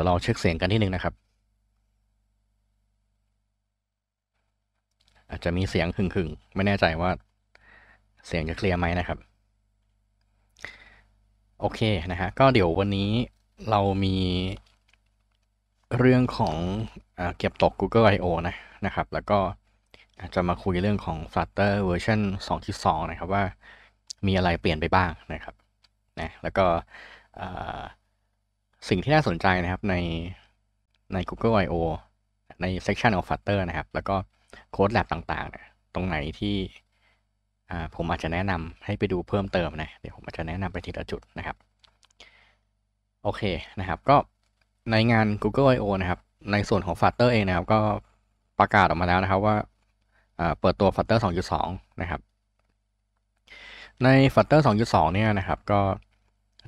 ดี๋ยวเราเช็คเสียงกันที่หนึ่งนะครับ อาจจะมีเสียงหึ่งหึ่งไม่แน่ใจว่าเสียงจะเคลียร์ไหมนะครับ โอเคนะฮะก็เดี๋ยววันนี้เรามีเรื่องของอเก็บตก Google I.O. นะนะครับ แล้วก็อาจจะมาคุยเรื่องของ Flutter เวอร์ชัน2.2นะครับว่ามีอะไรเปลี่ยนไปบ้างนะครับนะแล้วก็สิ่งที่น่าสนใจนะครับในใน Google I/O ใน section of Flutter นะครับ แล้วก็ค้ดแ l a บต่างๆเนี่ยตรงไหนที่ผมอาจจะแนะนำให้ไปดูเพิ่มเติมนะ เดี๋ยวผมอาจจะแนะนำไปทีละจุดนะครับ โอเคนะครับก็ในงาน Google I/O นะครับ ในส่วนของ Flutter เองนะครับก็ประกาศออกมาแล้วนะครับว่าเปิดตัว Flutter 2.2 นะครับ ใน Flutter 2.2 เนี่ยนะครับก็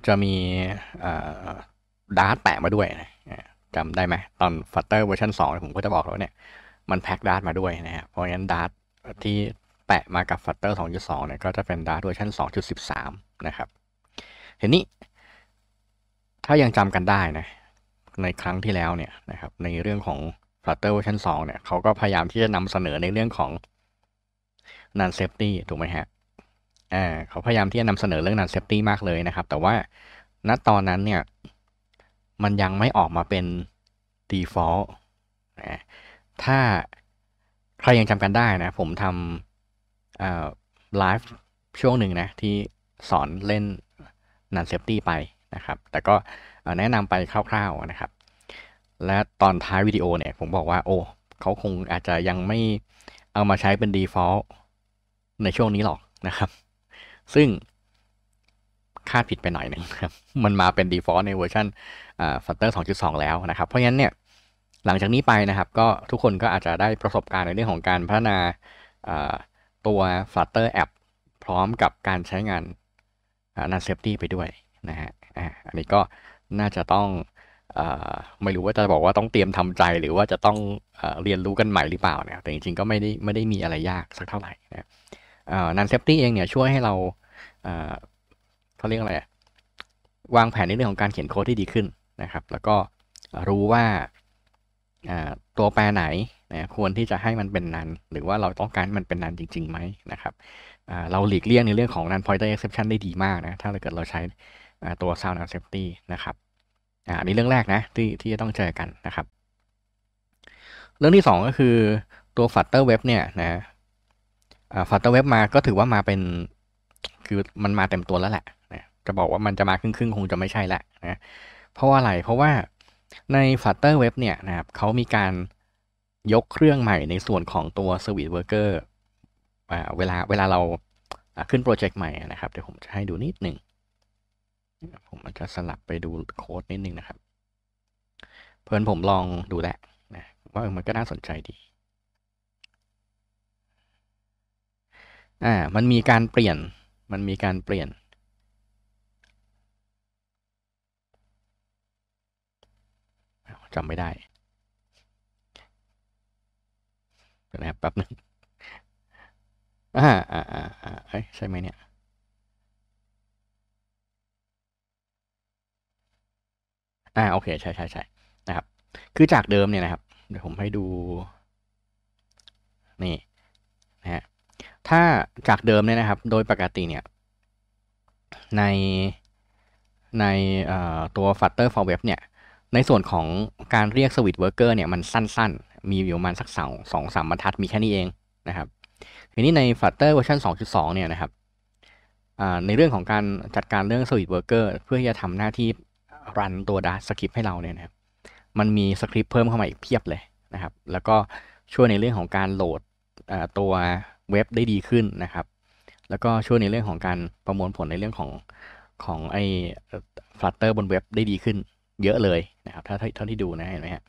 จะมีดาร์ตแปะมาด้วยนะจำได้ไหมตอนฟัตเตอร์เวอร์ชันสองผมก็จะบอกแล้วเนี่ยมันแพ็กดาร์ตมาด้วยนะครับเพราะงั้นดาร์ตที่แปะมากับฟัตเตอร์สสองจุดองเนี่ยก็จะเป็นดาร์ตเวอร์ชันสสองจุดิบสามนะครับเห็นนี้ ถ้ายังจำกันได้นะในครั้งที่แล้วเนี่ยนะครับ ในเรื่องของ Flutter ร์ชันสองเนี่ยเขาก็พยายามที่จะนำเสนอในเรื่องของ non safety ถูกไหมฮะอ่าเขาพยายามที่จะนำเสนอเรื่อง non safety มากเลยนะครับ แต่ว่าณตอนนั้นเนี่ยมันยังไม่ออกมาเป็น default นะถ้าใครยังจำกันได้นะผมทำไลฟ์ช่วงหนึ่งนะที่สอนเล่นนันเซฟตี้ไปนะครับ แต่ก็แนะนำไปคร่าวๆนะครับ และตอนท้ายวิดีโอเนี่ย ผมบอกว่าโอ้เขาคงอาจจะยังไม่เอามาใช้เป็น default ในช่วงนี้หรอกนะครับ ซึ่งคาดผิดไปหน่อยนึงครับ มันมาเป็น default ในเวอร์ชันัตเอร์สองจุดสองแล้วนะครับ เพราะงั้นเนี่ยหลังจากนี้ไปนะครับก็ทุกคนก็อาจจะได้ประสบการณ์ในเรื่องของการพัฒนาตัว Flutter App พร้อมกับการใช้งานนันเซฟตี้ไปด้วยนะฮะอันนี้ก็น่าจะต้องอไม่รู้ว่าจะบอกว่าต้องเตรียมทำใจ หรือว่าจะต้องอเรียนรู้กันใหม่หรือเปล่านะแต่จริงๆก็ไม่ได้ไม่ได้มีอะไรยากสักเท่าไหร่นะนันเซฟตี้เองเนี่ยช่วยให้เราเขาเรียกอะไรวางแผนในเรื่องของการเขียนโค้ดที่ดีขึ้นนะครับ แล้วก็รู้ว่าตัวแปรไหนนะควรที่จะให้มันเป็นนันหรือว่าเราต้องการมันเป็นนันจริงๆไหมนะครับเราหลีกเลี่ยงในเรื่องของนัน์เ i อร์เอ็กเซปชันได้ดีมากนะถ้าเกิดเราใช้ตัวซาวน์ a n นเซฟตี้นะครับอันนี้เรื่องแรกนะที่ที่จะต้องเจอกันนะครับ เรื่องที่ 2 ก็คือตัวฟัตเตอร์เว็บเนี่ยนะฟัตเตอร์เว็บมาก็ถือว่ามาเป็น คือมันมาเต็มตัวแล้วแหละจะบอกว่ามันจะมาครึ่งครึ่งคงจะไม่ใช่แหละนะ เพราะว่าอะไร เพราะว่าใน Flutter Web เนี่ยนะครับเขามีการยกเครื่องใหม่ในส่วนของตัว Service Worker เวลาเวลาเราขึ้นโปรเจกต์ใหม่นะครับเดี๋ยวผมจะให้ดูนิดหนึ่ง ผมจะสลับไปดูโค้ดนิดนึงนะครับเพื่อนผมลองดูแหละนะว่ามันก็น่าสนใจดีอ่ามันมีการเปลี่ยนมันมีการเปลี่ยนจำไม่ได้นะครับแป๊บนึง อ่าอ่าอ่าอ่ใช่ไหมเนี่ยอ่าโอเคใช่ใช่ใช่นะครับ คือจากเดิมเนี่ยนะครับ เดี๋ยวผมให้ดู นี่นะฮะถ้าจากเดิมเนี่ยนะครับ โดยปกติเนี่ย ใน ในตัวฟัตเตอร์ฟอร์เว็บเนี่ยในส่วนของการเรียกสวิตเวิร์กเกอร์เนี่ย มันสั้นๆ มีอยู่ประมาณสักสองสองสามบรรทัด มีแค่นี้เองนะครับ ทีนี้ใน Flutter เวอร์ชัน2.2เนี่ยนะครับในเรื่องของการจัดการเรื่อง s ตเวิ c ์ Worker เพื่อที่จะทำหน้าที่รันตัวดาสคริปต์ให้เราเนี่ยนะครับ มันมีสคริปต์เพิ่มเข้ามาอีกเพียบเลยนะครับ แล้วก็ช่วยในเรื่องของการโหลดตัวเว็บได้ดีขึ้นนะครับ แล้วก็ช่วยในเรื่องของการประมวลผลในเรื่องของของไอ้ Flutter บนเว็บได้ดีขึ้นเยอะเลยนะครับถ้าเท่าที่ดูนะเห็นไหมฮะ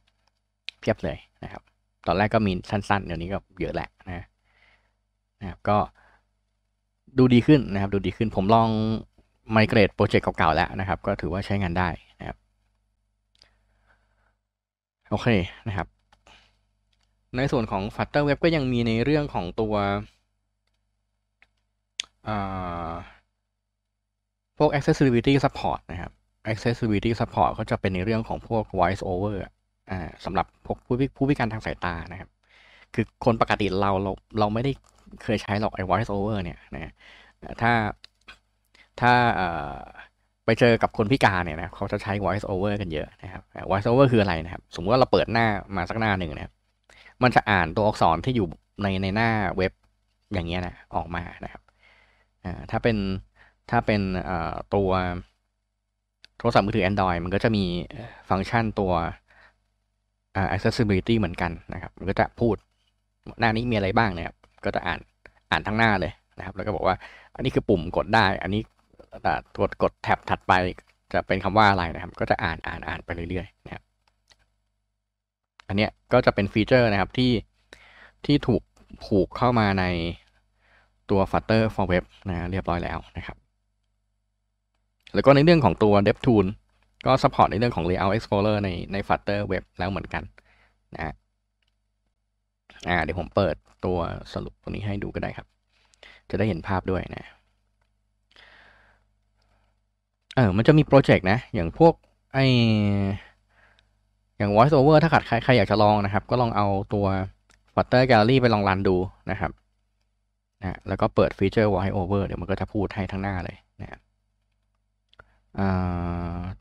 เพียบเลยนะครับ ตอนแรกก็มีสั้นๆเดี๋ยวนี้ก็เยอะแหละนะนะครับก็ดูดีขึ้นนะครับ ดูดีขึ้นผมลองไมเกรดโปรเจกต์เก่าๆแล้วนะครับ ก็ถือว่าใช้งานได้นะครับโอเคนะครับ ในส่วนของ f เ u t t e r Web ก็ยังมีในเรื่องของตัวพวก accessibility support นะครับ accessibility support ก็จะเป็นในเรื่องของพวก voice over อ่าสำหรับพวกผู้พิ้พิการทางสายตานะครับ คือคนปกติเราเรา เราไม่ได้เคยใช้หรอกไอ้ voice over เนี่ยนะ ถ้า ถ้าไปเจอกับคนพิการเนี่ยนะ เขาจะใช้ voice over กันเยอะนะครับ voice over คืออะไรนะครับ สมมติว่าเราเปิดหน้ามาสักหน้าหนึ่งนะครับ มันจะอ่านตัวอักษรที่อยู่ในในหน้าเว็บอย่างเงี้ยนะ ออกมานะครับ ถ้าเป็นถ้าเป็นตัวทรศัพท์มือถือ Android มันก็จะมีฟังก์ชันตัว accessibility เหมือนกันนะครับ มันก็จะพูดหน้านี้มีอะไรบ้างเนี่ยก็จะอ่านอ่านทั้งหน้าเลยนะครับ แล้วก็บอกว่าอันนี้คือปุ่มกดได้ อันนี้ตัวกดแท็บถัดไป จะเป็นคำว่าอะไรนะครับ ก็จะอ่านอ่านอ่านไปเรื่อยๆนะครับ อันเนี้ยก็จะเป็นฟีเจอร์นะครับที่ที่ถูกผูกเข้ามาในตัว f ต u t t e r for Web นะเรียบร้อยแล้วนะครับแล้วก็ในเรื่องของตัว DevTool ก็ซัพพอร์ตในเรื่องของ Layout Explorer ในใน Flutter Web แล้วเหมือนกันนะฮะอ่าเดี๋ยวผมเปิดตัวสรุปตรงนี้ให้ดูก็ได้ครับ จะได้เห็นภาพด้วยนะเออมันจะมีโปรเจกต์นะอย่างพวกไออย่าง voice over ถ้าขาดใครใครอยากจะลองนะครับ ก็ลองเอาตัว Flutter Gallery ไปลองรันดูนะครับนะแล้วก็เปิดฟีเจอร์ voice over เดี๋ยวมันก็จะพูดให้ทั้งหน้าเลยนะครับ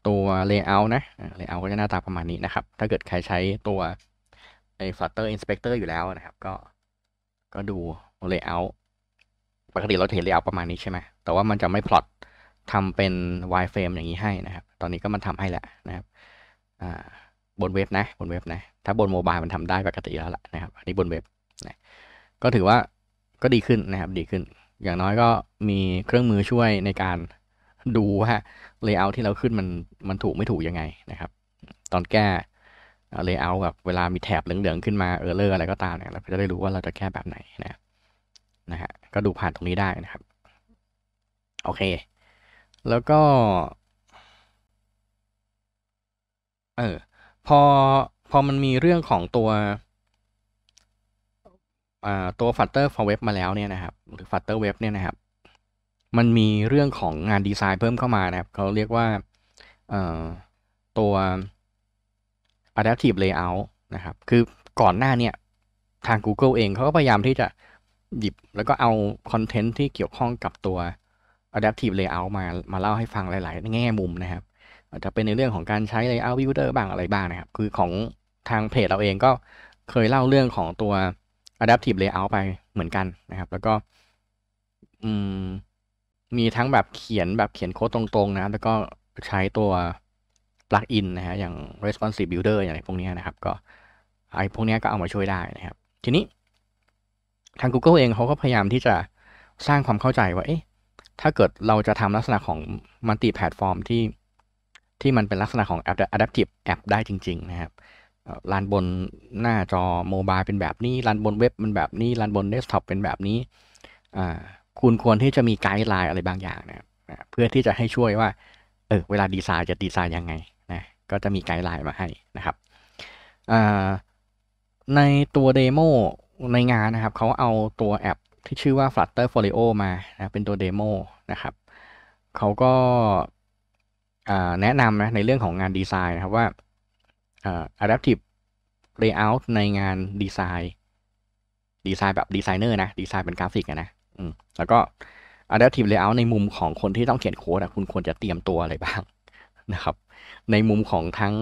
ตัว layout นะ layout ก็จะหน้าตาประมาณนี้นะครับ ถ้าเกิดใครใช้ตัวไอ้ Flutter Inspector อยู่แล้วนะครับ ก็ก็ดู layout ปกติเราเห็น layout ประมาณนี้ใช่ไหมแต่ว่ามันจะไม่ plot ทำเป็น wireframe อย่างนี้ให้นะครับ ตอนนี้ก็มันทำให้แล้วนะครับ บนเว็บนะบนเว็บนะถ้าบนโมบายมันทำได้ปกติแล้วแหละนะครับอันนี้บนเว็บนะก็ถือว่าก็ดีขึ้นนะครับ ดีขึ้น อย่างน้อยก็มีเครื่องมือช่วยในการดูว่าเลเยอร์ที่เราขึ้นมันมันถูกไม่ถูกยังไงนะครับ ตอนแก้เลเยอร์แบบเวลามีแถบเหลืองๆขึ้นมาเออร์เลอร์อะไรก็ตามเนี่ยเราจะได้รู้ว่าเราจะแก้แบบไหนนะนะฮะก็ดูผ่านตรงนี้ได้นะครับ โอเค แล้วก็ เออพอพอมันมีเรื่องของตัวอ่าตัวฟัตเตอร์ฟอร์เว็บมาแล้วเนี่ยนะครับหรือฟัตเตอร์เว็บเนี่ยนะครับมันมีเรื่องของงานดีไซน์เพิ่มเข้ามานะครับ เขาเรียกว่าตัว adaptive layout นะครับ คือก่อนหน้าเนี่ย ทาง Google เองเขาก็พยายามที่จะหยิบแล้วก็เอาคอนเทนต์ที่เกี่ยวข้องกับตัว adaptive layout มามาเล่าให้ฟังหลาย ๆ แง่มุมนะครับ อาจจะเป็นในเรื่องของการใช้ layout builder บ้างอะไรบ้างนะครับ คือของทางเพจเราเองก็เคยเล่าเรื่องของตัว adaptive layout ไปเหมือนกันนะครับ แล้วก็ อืมมีทั้งแบบเขียนแบบเขียนโค้ดตรงๆ นะแล้วก็ใช้ตัวปลั๊กอินนะฮะอย่าง responsive builder อย่างไรพวกนี้นะครับ ก็ไอ้พวกนี้ก็เอามาช่วยได้นะครับทีนี้ทาง Google เองเขาก็พยายามที่จะสร้างความเข้าใจว่าเอ๊ะถ้าเกิดเราจะทำลักษณะของมัลติแพลตฟอร์มที่ที่มันเป็นลักษณะของแอป adaptive app ได้จริง ๆ นะครับลานบนหน้าจอโมบายเป็นแบบนี้ลานบนเว็บเป็นแบบนี้ลานบนเดสก์ท็อปเป็นแบบนี้อ่าคุณควรที่จะมีไกด์ไลน์อะไรบางอย่างนะ เพื่อที่จะให้ช่วยว่า เออ เวลาดีไซน์จะดีไซน์ยังไงนะ ก็จะมีไกด์ไลน์มาให้นะครับในตัวเดโมในงานนะครับเขาเอาตัวแอปที่ชื่อว่า Flutter Folio มานะเป็นตัวเดโมนะครับเขาก็แนะนำนะในเรื่องของงานดีไซน์นะครับว่า Adaptive Layout ในงานดีไซน์ ดีไซน์แบบดีไซเนอร์นะ ดีไซน์เป็นกราฟิกนะแล้วก็ adaptive layout ในมุมของคนที่ต้องเขียนโค้ดคุณควรจะเตรียมตัวอะไรบ้าง นะครับในมุมของทั้ง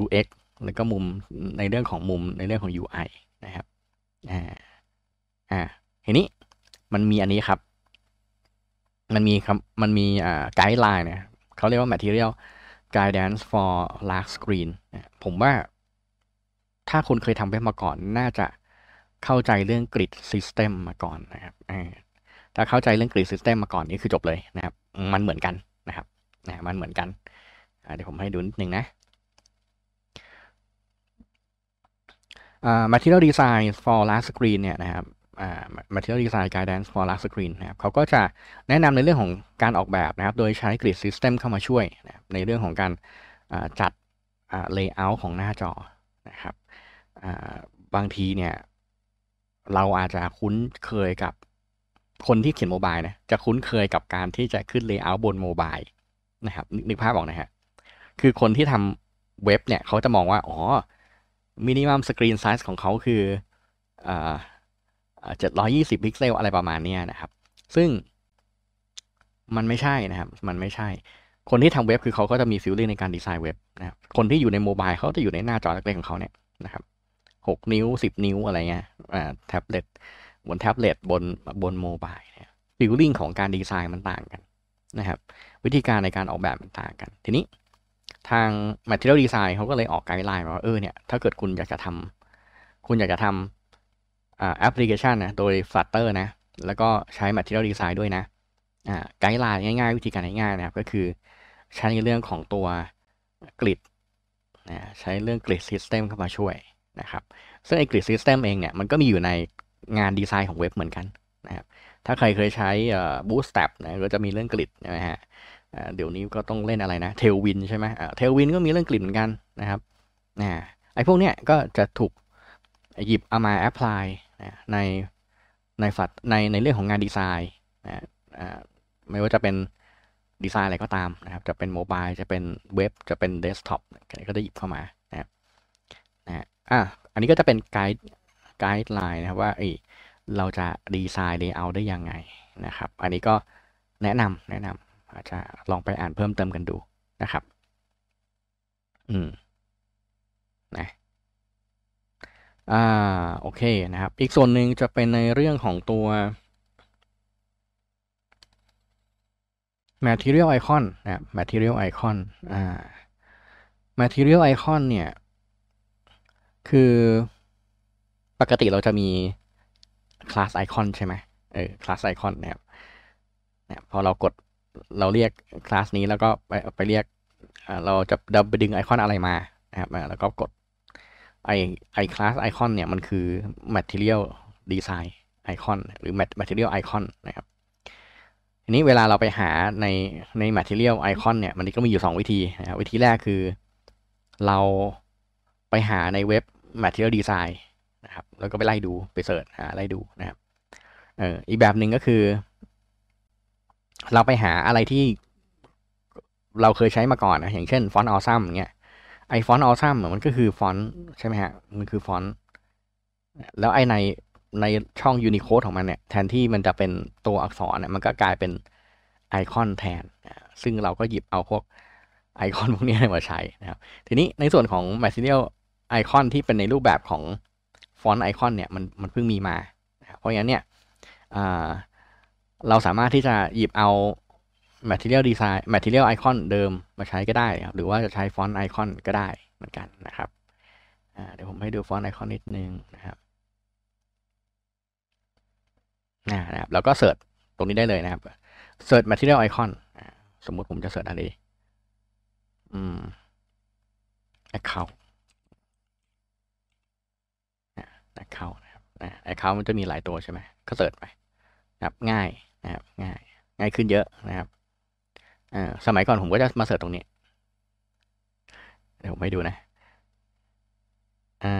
UX แล้วก็มุมในเรื่องของมุมในเรื่องของ UI นะครับอ่าอ่าทีนี้มันมีอันนี้ครับ มันมีครับมันมีอ่าไกด์ไลน์นะเขาเรียกว่า material guidance for large screen ผมว่าถ้าคุณเคยทำเว็บมาก่อนน่าจะเข้าใจเรื่องกริดซิสเต็มมาก่อนนะครับถ้าเข้าใจเรื่องกริดซิสเต็มมาก่อนนี่คือจบเลยนะครับ มันเหมือนกันนะครับนะมันเหมือนกันเดี๋ยวผมให้ดูนิดนึงนะ material design for last screen เนี่ยนะครับ material design guidance for last screen นะครับเขาก็จะแนะนำในเรื่องของการออกแบบนะครับ โดยใช้ grid system เข้ามาช่วยนะในเรื่องของการจัด layout ของหน้าจอนะครับบางทีเนี่ยเราอาจจะคุ้นเคยกับ คนที่เขียนโมบายนะจะคุ้นเคยกับการที่จะขึ้นเลเยอร์บนโมบายนะครับนึกภาพออกนะฮะคือคนที่ทำเว็บเนี่ย เขาจะมองว่าอ๋อมินิมัมสกรีนไซส์ของเขาคือเจ็ดร้อยยี่สิบพิกเซลอะไรประมาณนี้นะครับ ซึ่งมันไม่ใช่นะครับ มันไม่ใช่ คนที่ทำเว็บคือเขาก็จะมีฟิลลิ่งในการดีไซน์เว็บนะครับคนที่อยู่ในโมบายเขาจะอยู่ในหน้าจอเล็กๆของเขาเนี่ยนะครับหกนิ้วสิบนิ้วอะไรเงี้ยอ่าแท็บเล็ต บนแท็บเล็ตบนบนโมบายเนี่ยฟิลลิ่งของการดีไซน์มันต่างกันนะครับ วิธีการในการออกแบบมันต่างกัน ทีนี้ทาง Material Design เขาก็เลยออกไกด์ไลน์ว่าเออเนี่ยถ้าเกิดคุณอยากจะทำคุณอยากจะทำแอปพลิเคชันนะโดย Flutter นะ แล้วก็ใช้ Material Design ด้วยนะไกด์ไลน์ง่ายๆ วิธีการง่ายๆนะครับ ก็คือใช้ในเรื่องของตัวกริดใช้เรื่องกริดซิสเต็มเข้ามาช่วยนะครับซึ่งไอ้กริดซิสเต็มเองเนี่ยมันก็มีอยู่ในงานดีไซน์ของเว็บเหมือนกันนะครับ ถ้าใครเคยใช้ Bootstrap นะก็จะมีเรื่องกริดนะฮะเดี๋ยวนี้ก็ต้องเล่นอะไรนะเทลวินใช่ไหมเทลวินก็มีเรื่องกริดเหมือนกันนะครับไอ้พวกเนี้ยก็จะถูกหยิบเอามาแอพพลายในในฝัดในในเรื่องของงานดีไซน์นะไม่ว่าจะเป็นดีไซน์อะไรก็ตามนะครับจะเป็นโมบายจะเป็นเว็บจะเป็นเดสก์ท็อปก็ได้หยิบเข้ามาอ่ะ อันนี้ก็จะเป็นไกด์ไกด์ไลน์นะครับว่าเราจะดีไซน์เลเยอร์ได้ยังไงนะครับ อันนี้ก็แนะนำแนะนำอาจจะลองไปอ่านเพิ่มเติมกันดูนะครับ อืม นะ อ่า โอเคนะครับ อีกส่วนหนึ่งจะเป็นในเรื่องของตัว material icon นะครับ material icon อ่า material icon เนี่ยคือปกติเราจะมีคลาสไอคอนใช่ไหมเออคลาสไอคอนนะครับเนี่ยพอเรากดเราเรียกคลาสนี้แล้วก็ไปไปเรียกเราจะดับไปดึงไอคอนอะไรมานะครับแล้วก็กดไอไอคลาสไอคอนเนี่ยมันคือ material design อคอนหรือ material icon นะครับทีนี้เวลาเราไปหาในใน material icon เนี่ยมันก็มีอยู่ 2 วิธีนะครับวิธีแรกคือเราไปหาในเว็บ Material Design นะครับแล้วก็ไปไล่ดูไปเสิร์ชหาไล่ดูนะครับเอออีกแบบหนึ่งก็คือ เราไปหาอะไรที่เราเคยใช้มาก่อนนะอย่างเช่นฟอนต์ออซัมเงี้ยไอฟอนต์ออซัมมันก็คือฟอนต์ใช่ไหมฮะมันคือฟอนต์แล้วไอในในช่องยูนิโคดของมันเนี่ย แทนที่มันจะเป็นตัวอักษรเนี่ยมันก็กลายเป็นไอคอนแทน ซึ่งเราก็หยิบเอาพวกไอคอนพวกนี้มาใช้นะครับทีนี้ในส่วนของ Material ไอคอนที่เป็นในรูปแบบของฟอนต์ไอคอนเนี่ย มันมันเพิ่งมีมา เพราะงั้นเนี่ย เราสามารถที่จะหยิบเอา Material Design Material Icon เดิมมาใช้ก็ได้ หรือว่าจะใช้ฟอนต์ไอคอนก็ได้เหมือนกันนะครับเดี๋ยวผมให้ดูฟอนต์ไอคอนนิดนึงนะครับ นะครับ แล้วก็เสิร์ชตรงนี้ได้เลยนะครับเสิร์ช Material Icon สมมติผมจะเสิร์ชอะไรอืม Account อคเคาท์นะครับอคเคาท์มันจะมีหลายตัวใช่ไหมก็เสิร์ชไปนะครับง่ายนะครับ ง่าย ง่ายขึ้นเยอะนะครับอสมัยก่อนผมก็จะมาเสิร์ชตรงนี้ เดี๋ยวผมให้ดูนะอ่า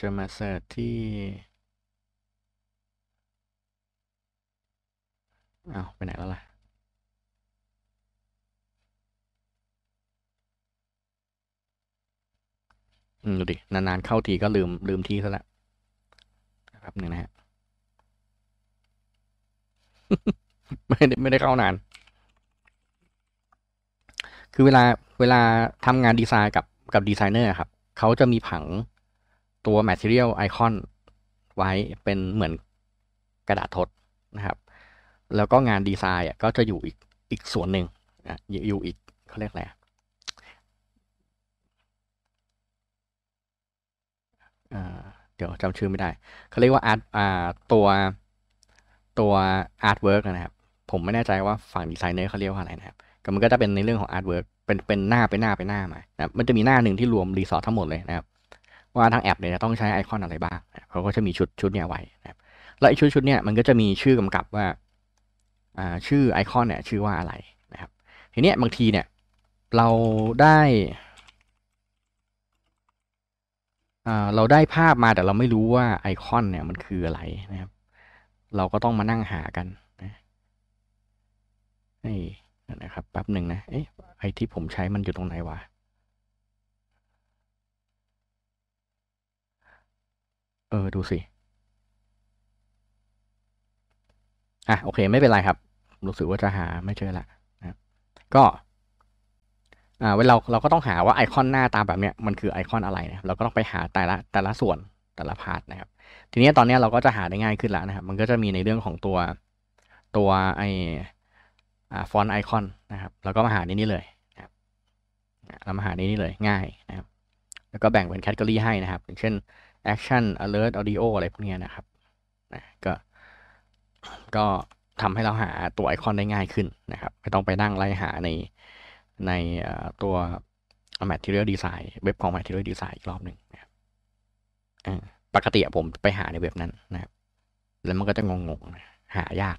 จะมาเสิร์ชที่อ้าวไปไหนแล้วล่ะดูดินานๆเข้าทีก็ลืมลืมทีซะละครับหนึ่งนะฮะไม่ได้ไม่ได้เข้านานคือเวลาเวลาทำงานดีไซน์กับกับดีไซเนอร์ครับเขาจะมีผังตัว Material Icon ไว้เป็นเหมือนกระดาษทดนะครับแล้วก็งานดีไซน์ก็จะอยู่อีกอีกส่วนหนึ่งอยู่อีกเขาเรียกอะไรเดี๋ยวจำชื่อไม่ได้ เขาเรียกว่าอาร์ตตัว ตัวอาร์ตเวิร์กนะครับ ผมไม่แน่ใจว่าฝั่งดีไซเนอร์เขาเรียกว่าอะไรนะครับ ก็มันก็จะเป็นในเรื่องของอาร์ตเวิร์กเป็นเป็นหน้าไปหน้าไปหน้า มานะมันจะมีหน้าหนึ่งที่รวม รีสอร์ททั้งหมดเลยนะครับ ว่าทั้งแอปเนี่ยต้องใช้ไอคอนอะไรบ้างเขาก็จะมีชุดชุดเนี่ยไว้นะครับ แล้วชุด ชุดเนี่ยมันก็จะมีชื่อกำกับว่า ชื่อไอคอนเนี่ยชื่อว่าอะไรนะครับ ทีเนี้ยบางทีเนี่ยเราได้เราได้ภาพมาแต่เราไม่รู้ว่าไอคอนเนี่ยมันคืออะไรนะครับ เราก็ต้องมานั่งหากัน นะนี่นะครับแป๊บหนึ่งนะเอ๊ะไอที่ผมใช้มันอยู่ตรงไหนวะ เออดูสิ อ่ะโอเคไม่เป็นไรครับรู้สึกว่าจะหาไม่เจอละนะก็อ่าเวลาเราก็ต้องหาว่าไอคอนหน้าตาแบบเนี้ยมันคือไอคอนอะไรนะเราก็ต้องไปหาแต่ละแต่ละส่วนแต่ละพาร์ทนะครับ ทีนี้ตอนนี้เราก็จะหาได้ง่ายขึ้นแล้วนะครับ มันก็จะมีในเรื่องของตัวตัวไออ่าฟอนต์ไอคอนนะครับเราก็มาหาในนี้เลยนะครับ เรามาหาในนี้เลยง่ายนะครับ แล้วก็แบ่งเป็นแคตตาล็อให้นะครับอย่างเช่น action alert audio อะไรพวกนี้นะครับนะก็ก็ทำให้เราหาตัวไอคอนได้ง่ายขึ้นนะครับไม่ต้องไปนั่งไล่หาในในตัว Material Design เว็บของ Material Design อีกรอบหนึ่งนะครับปกติผมไปหาในเว็บนั้นนะครับ แล้วมันก็จะงงๆ หายาก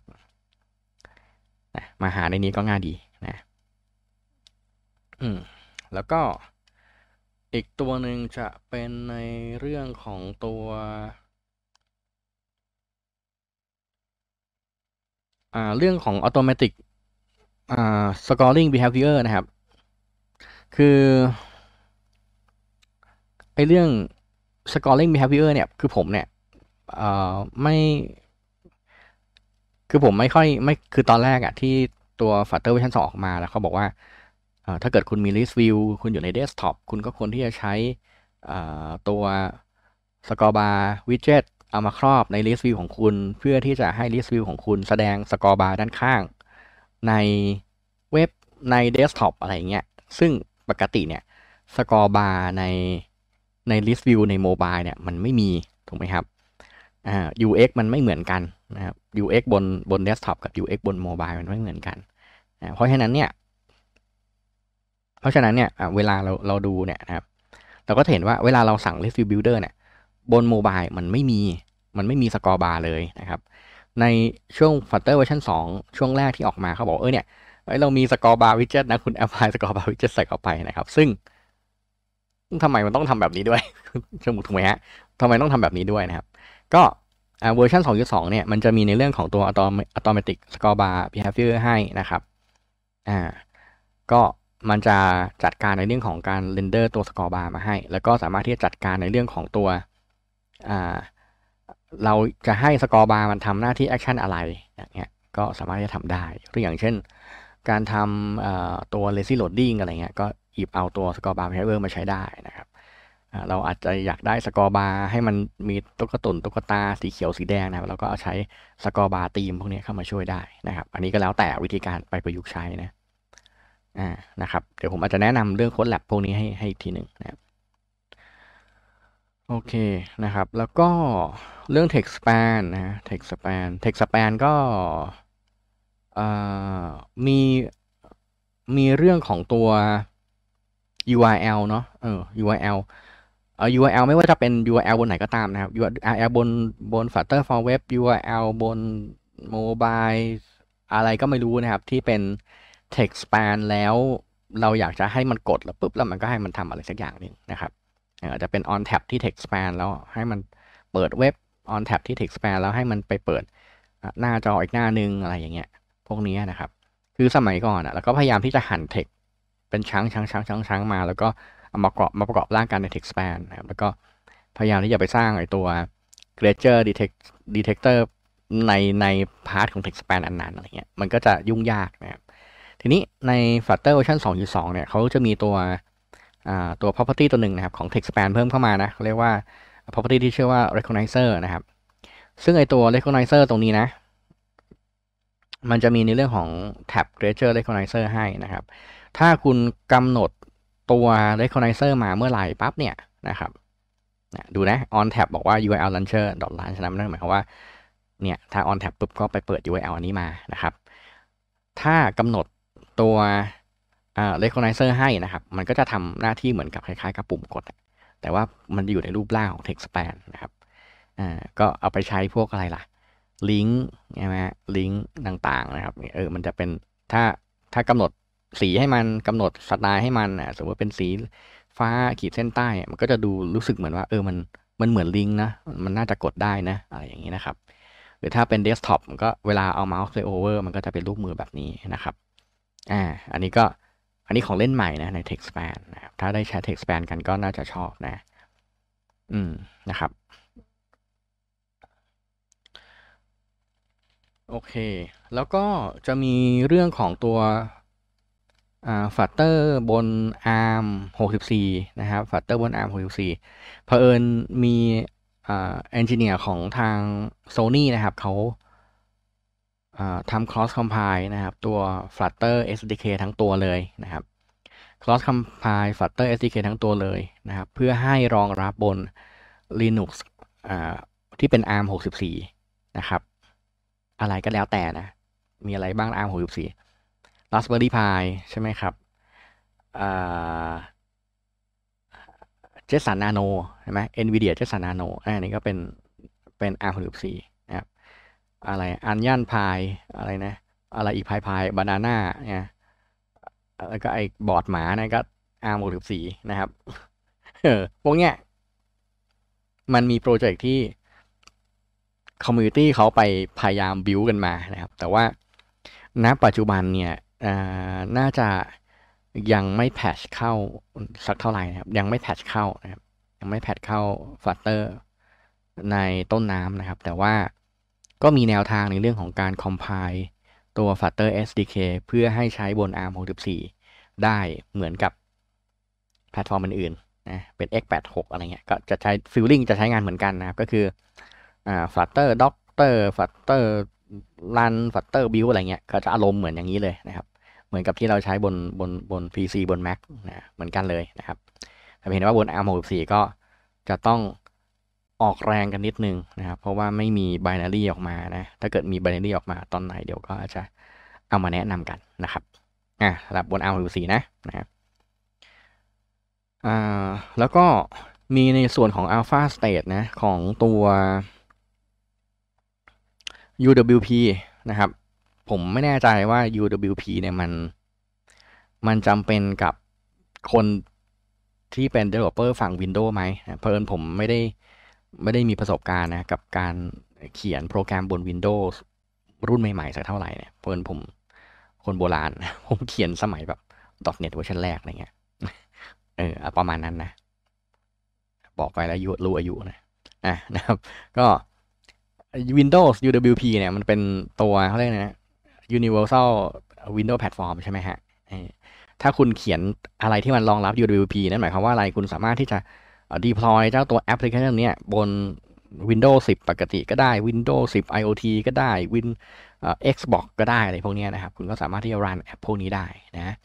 นะมาหาในนี้ก็ง่ายดีนะอืมแล้วก็อีกตัวหนึ่งจะเป็นในเรื่องของตัว เรื่องของ automatic อ่า scoring behavior นะครับ คือ ไอเรื่อง scoring behavior เนี่ย คือผมเนี่ยอ่ไม่ คือผมไม่ค่อย ไม่ คือตอนแรกอะที่ตัว f a t t e r version 2ออกมาแล้วเขาบอกว่า ถ้าเกิดคุณมี list view คุณอยู่ใน desktop คุณก็ควรที่จะใช้ตัว score bar widget เอามาครอบใน list view ของคุณเพื่อที่จะให้ list view ของคุณแสดง score bar ด้านข้างในเว็บในเดสก์ท็อปอะไรเงี้ยซึ่งปกติเนี่ยสกอร์บาร์ในใน list view ในโมบายเนี่ยมันไม่มีถูกไหมครับอ่า UX มันไม่เหมือนกันนะครับ UX บนบนเดสก์ท็อปกับ UX บนโมบายมันไม่เหมือนกันนะเพราะฉะนั้นเนี่ย เพราะฉะนั้นเนี่ยเวลาเราเราดูเนี่ยนะครับ เราก็เห็นว่าเวลาเราสั่ง list view builder เนี่ย บนโมบายมันไม่มี มันไม่มีสกอร์บาร์เลยนะครับในช่วง f ตเตอร์เวอร์ชันงช่วงแรกที่ออกมาเขาบอกเออเนี่ยเรา มีสกอร์บาร์วิจเจตนะคุณแอปพลายสกอร์บาร์วิจเจตใส่เข้าไปนะครับ ซึ่งทำไมมันต้องทำแบบนี้ด้วยสมุดถูกไหมฮะทำไมต้องทำแบบนี้ด้วยนะครับ ก็เวอร์ชัน2.2 เนี่ยมันจะมีในเรื่องของตัวอั automatic score bar b e ฟเฟอร์ให้นะครับอ่าก็มันจะจัดการในเรื่องของการเรนเดอร์ตัวสกอร์บาร์มาให้ แล้วก็สามารถที่จะจัดการในเรื่องของตัวอ่าเราจะให้สกอร์บาร์มันทำหน้าที่แอคชั่นอะไรอย่างเงี้ย ก็สามารถที่จะทำได้หรืออย่างเช่น การทำตัว lazy loading อะไรเงี้ย ก็หยิบเอาตัวสกอร์บาร์ไพเวอร์มาใช้ได้นะครับ เราอาจจะอยากได้สกอร์บาร์ให้มันมีตุ๊กตุนตุ๊กตาสีเขียวสีแดงนะครับเราก็เอาใช้สกอร์บาร์ตีมพวกนี้เข้ามาช่วยได้นะครับ อันนี้ก็แล้วแต่วิธีการไปประยุกต์ใช้นะ อ่า นะครับ เดี๋ยวผมอาจจะแนะนำเรื่องโค้ดแลบพวกนี้ให้ให้ทีหนึ่งนะครับโอเคนะครับ แล้วก็เรื่อง text span นะ text span text span ก็มี มีเรื่องของตัว URL เนาะเออ URL เอ่อ URL ไม่ว่าจะเป็น URL บนไหนก็ตามนะครับ URL บน บน Flutter for Web URL บน Mobile อะไรก็ไม่รู้นะครับที่เป็น text span แล้วเราอยากจะให้มันกดแล้วปุ๊บแล้วมันก็ให้มันทำอะไรสักอย่างหนึ่งนะครับอาจจะเป็น on tab ที่ TextSpan แล้วให้มันเปิดเว็บ on tab ที่ TextSpan แล้วให้มันไปเปิดหน้าจออีกหน้านึงอะไรอย่างเงี้ยพวกนี้นะครับ คือสมัยก่อนอ่ะแล้วก็พยายามที่จะหั่น text เป็นช้างช้างช้างช้างช้งมา แล้วก็เอามาประกอบมาประกอบร่างกันใน TextSpan นะครับแล้วก็พยายามที่จะไปสร้างไอ้ตัว g l a c r e r Detect Detector ในในพาร์ทของ TextSpan อันนั้นอะไรเงี้ยมันก็จะยุ่งยากนะครับทีนี้ใน Flutter version 2.2 เนี่ยเขาจะมีตัวตัว property ตัวหนึ่งนะครับของ TextSpan เพิ่มเข้ามานะ เรียกว่า property ที่ชื่อว่า recognizer นะครับ ซึ่งไอตัว recognizer ตรงนี้นะ มันจะมีในเรื่องของ tab creature recognizer ให้นะครับ ถ้าคุณกำหนดตัว recognizer มาเมื่อไหร่ปั๊บเนี่ยนะครับ ดูนะ on tab บอกว่า URL launcher dot launch นั่นหมายความว่า เนี่ยถ้า on tab ปุ๊บก็ไปเปิด URL อันนี้มา นะครับ ถ้ากำหนดตัวเลคโอน o เซอร์ให้นะครับ มันก็จะทำหน้าที่เหมือนกับคล้ายๆ กับปุ่มกด แต่ว่ามันอยู่ในรูปร่างของ text span นะครับก็เอาไปใช้พวกอะไรล่ะ ลิงก์ใช่ไหมลิงก์ต่างๆ นะครับเออมันจะเป็นถ้าถ้ากำหนดสีให้มันกำหนดสไตล์ให้มันสมมติเป็นสีฟ้าขีดเส้นใต้ มันก็จะดูรู้สึกเหมือนว่าเออมันมันเหมือนลิงก์นะมันน่าจะกดได้นะอะไรอย่างนี้นะครับ หรือถ้าเป็นเดสก์ท็อปมันก็เวลาเอาเมาส์เลโอเวอร์มันก็จะเป็นรูปมือแบบนี้นะครับอ่าอันนี้ก็อันนี้ของเล่นใหม่นะใน TextSpan นะครับ ถ้าได้ใช้ TextSpan กันก็น่าจะชอบนะ อืม นะครับ โอเค แล้วก็จะมีเรื่องของตัวฟัตเตอร์บน ARM 64 นะครับฟัตเตอร์บน ARM 64เผอิญมีเอนจิเนียร์ของทาง Sony นะครับเขาทำ cross compile นะครับ ตัว Flutter SDK ทั้งตัวเลยนะครับ cross compile Flutter SDK ทั้งตัวเลยนะครับ เพื่อให้รองรับบน Linux ที่เป็น ARM 64 นะครับ อะไรก็แล้วแต่นะ มีอะไรบ้าง ARM 64 Raspberry Pi ใช่ไหมครับเจสันนาโนใช่ไหม NVIDIA เจสันนาโนอันนี้ก็เป็นเป็น ARM 64อะไรอันย่านพายอะไรนะอะไรอีกพายพายบานาน่าเนี่ยแล้วก็ไอ้บอดหมานียก็อาร์มหกสิบสี่นะครับเออพวกเนี้ยมันมีโปรเจกต์ที่ คอมมูนิตี้เขาไปพยายามบิวกันมานะครับ แต่ว่าณปัจจุบันเนี่ย น่าจะยังไม่แพชเข้าสักเท่าไหร่นะครับยังไม่แพชเข้านะครับ ยังไม่แพชเข้าฟัตเตอร์ในต้นน้ำนะครับ แต่ว่าก็มีแนวทางในเรื่องของการ compile ตัว Flutter SDK เพื่อให้ใช้บน ARM 64 ได้เหมือนกับแพลตฟอร์มอื่นๆนะเป็น x86 อะไรเงี้ย ก็จะใช้ฟิลลิ่งจะใช้งานเหมือนกันนะครับ ก็คืออ่า Flutter d o c k e r Flutter Run Flutter Build อะไรเงี้ย ก็จะอารมณ์เหมือนอย่างนี้เลยนะครับ เหมือนกับที่เราใช้บนบนบน PC บน Mac นะเหมือนกันเลยนะครับ แต่เห็นว่าบน ARM 64 ก็จะต้องออกแรงกันนิดนึงนะครับ เพราะว่าไม่มีไบนารีออกมานะ ถ้าเกิดมีไบนารีออกมาตอนไหนเดี๋ยวก็จะเอามาแนะนำกันนะครับอ่ะสำหรับบนอ RMC นะนะครับอ่าแล้วก็มีในส่วนของ Alpha State นะ ของตัว UWP นะครับ ผมไม่แน่ใจว่า UWP เนี่ยมัน มันจำเป็นกับคนที่เป็น developer ฝั่ง Windows ไหม เพราะเอิญผมไม่ได้ไม่ได้มีประสบการณ์นะกับการเขียนโปรแกรมบน Windows รุ่นใหม่ๆสักเท่าไหร่เนี่ยเพราะผม คนโบราณ ผมเขียนสมัย แบบ .NET เวอร์ชันแรกอะไรเงี้ยเออประมาณนั้นนะ บอกไปแล้วรู้อายุนะอ่ะนะครับ ก็ Windows UWP เนี่ยมันเป็นตัวเขาเรียกนะ Universal Windows Platform ใช่ไหมฮะ ถ้าคุณเขียนอะไรที่มันรองรับ UWP นั่นหมายความว่าอะไรคุณสามารถที่จะดีพลอยเจ้าตัวแอปพลิเคชันนี้บน Windows 10 ปกติก็ได้ Windows 10 IoT ก็ได้ Win ซ์บอกก็ได้อะไรพวกนี้นะครับ คุณก็สามารถที่จะรันแอปพวกนี้ได้นะ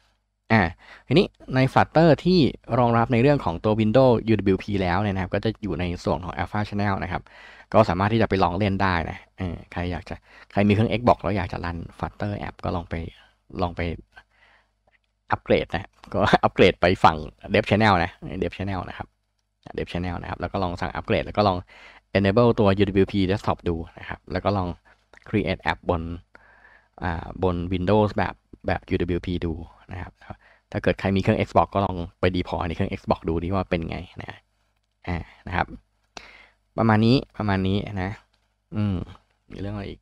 อ่าทีนี้ในฟัตเตอร์ที่รองรับในเรื่องของตัว Windows UWP แล้วเนี่ยนะครับ ก็จะอยู่ในส่วนของ Alpha Channel นะครับ ก็สามารถที่จะไปลองเล่นได้นะใครอยากจะใครมีเครื่อง Xbox แล้วอยากจะรันฟัตเตอร์แอปก็ลองไปลองไปอัปเกรดนะก็อัปเกรดไปฝั่ง Dev Channel นะ Dev Channel นะครับเดฟชแนลนะครับ แล้วก็ลองสั่งอัปเกรด แล้วก็ลอง enable ตัว UWP desktop ดูนะครับ แล้วก็ลอง create app บนบน Windows แบบแบบ UWP ดูนะครับ ถ้าเกิดใครมีเครื่อง Xbox ก็ลองไปดีพอในเครื่อง Xbox ดูดีว่าเป็นไงนะอ่านะครับ ประมาณนี้ประมาณนี้นะอืมมีเรื่องอะไรอีก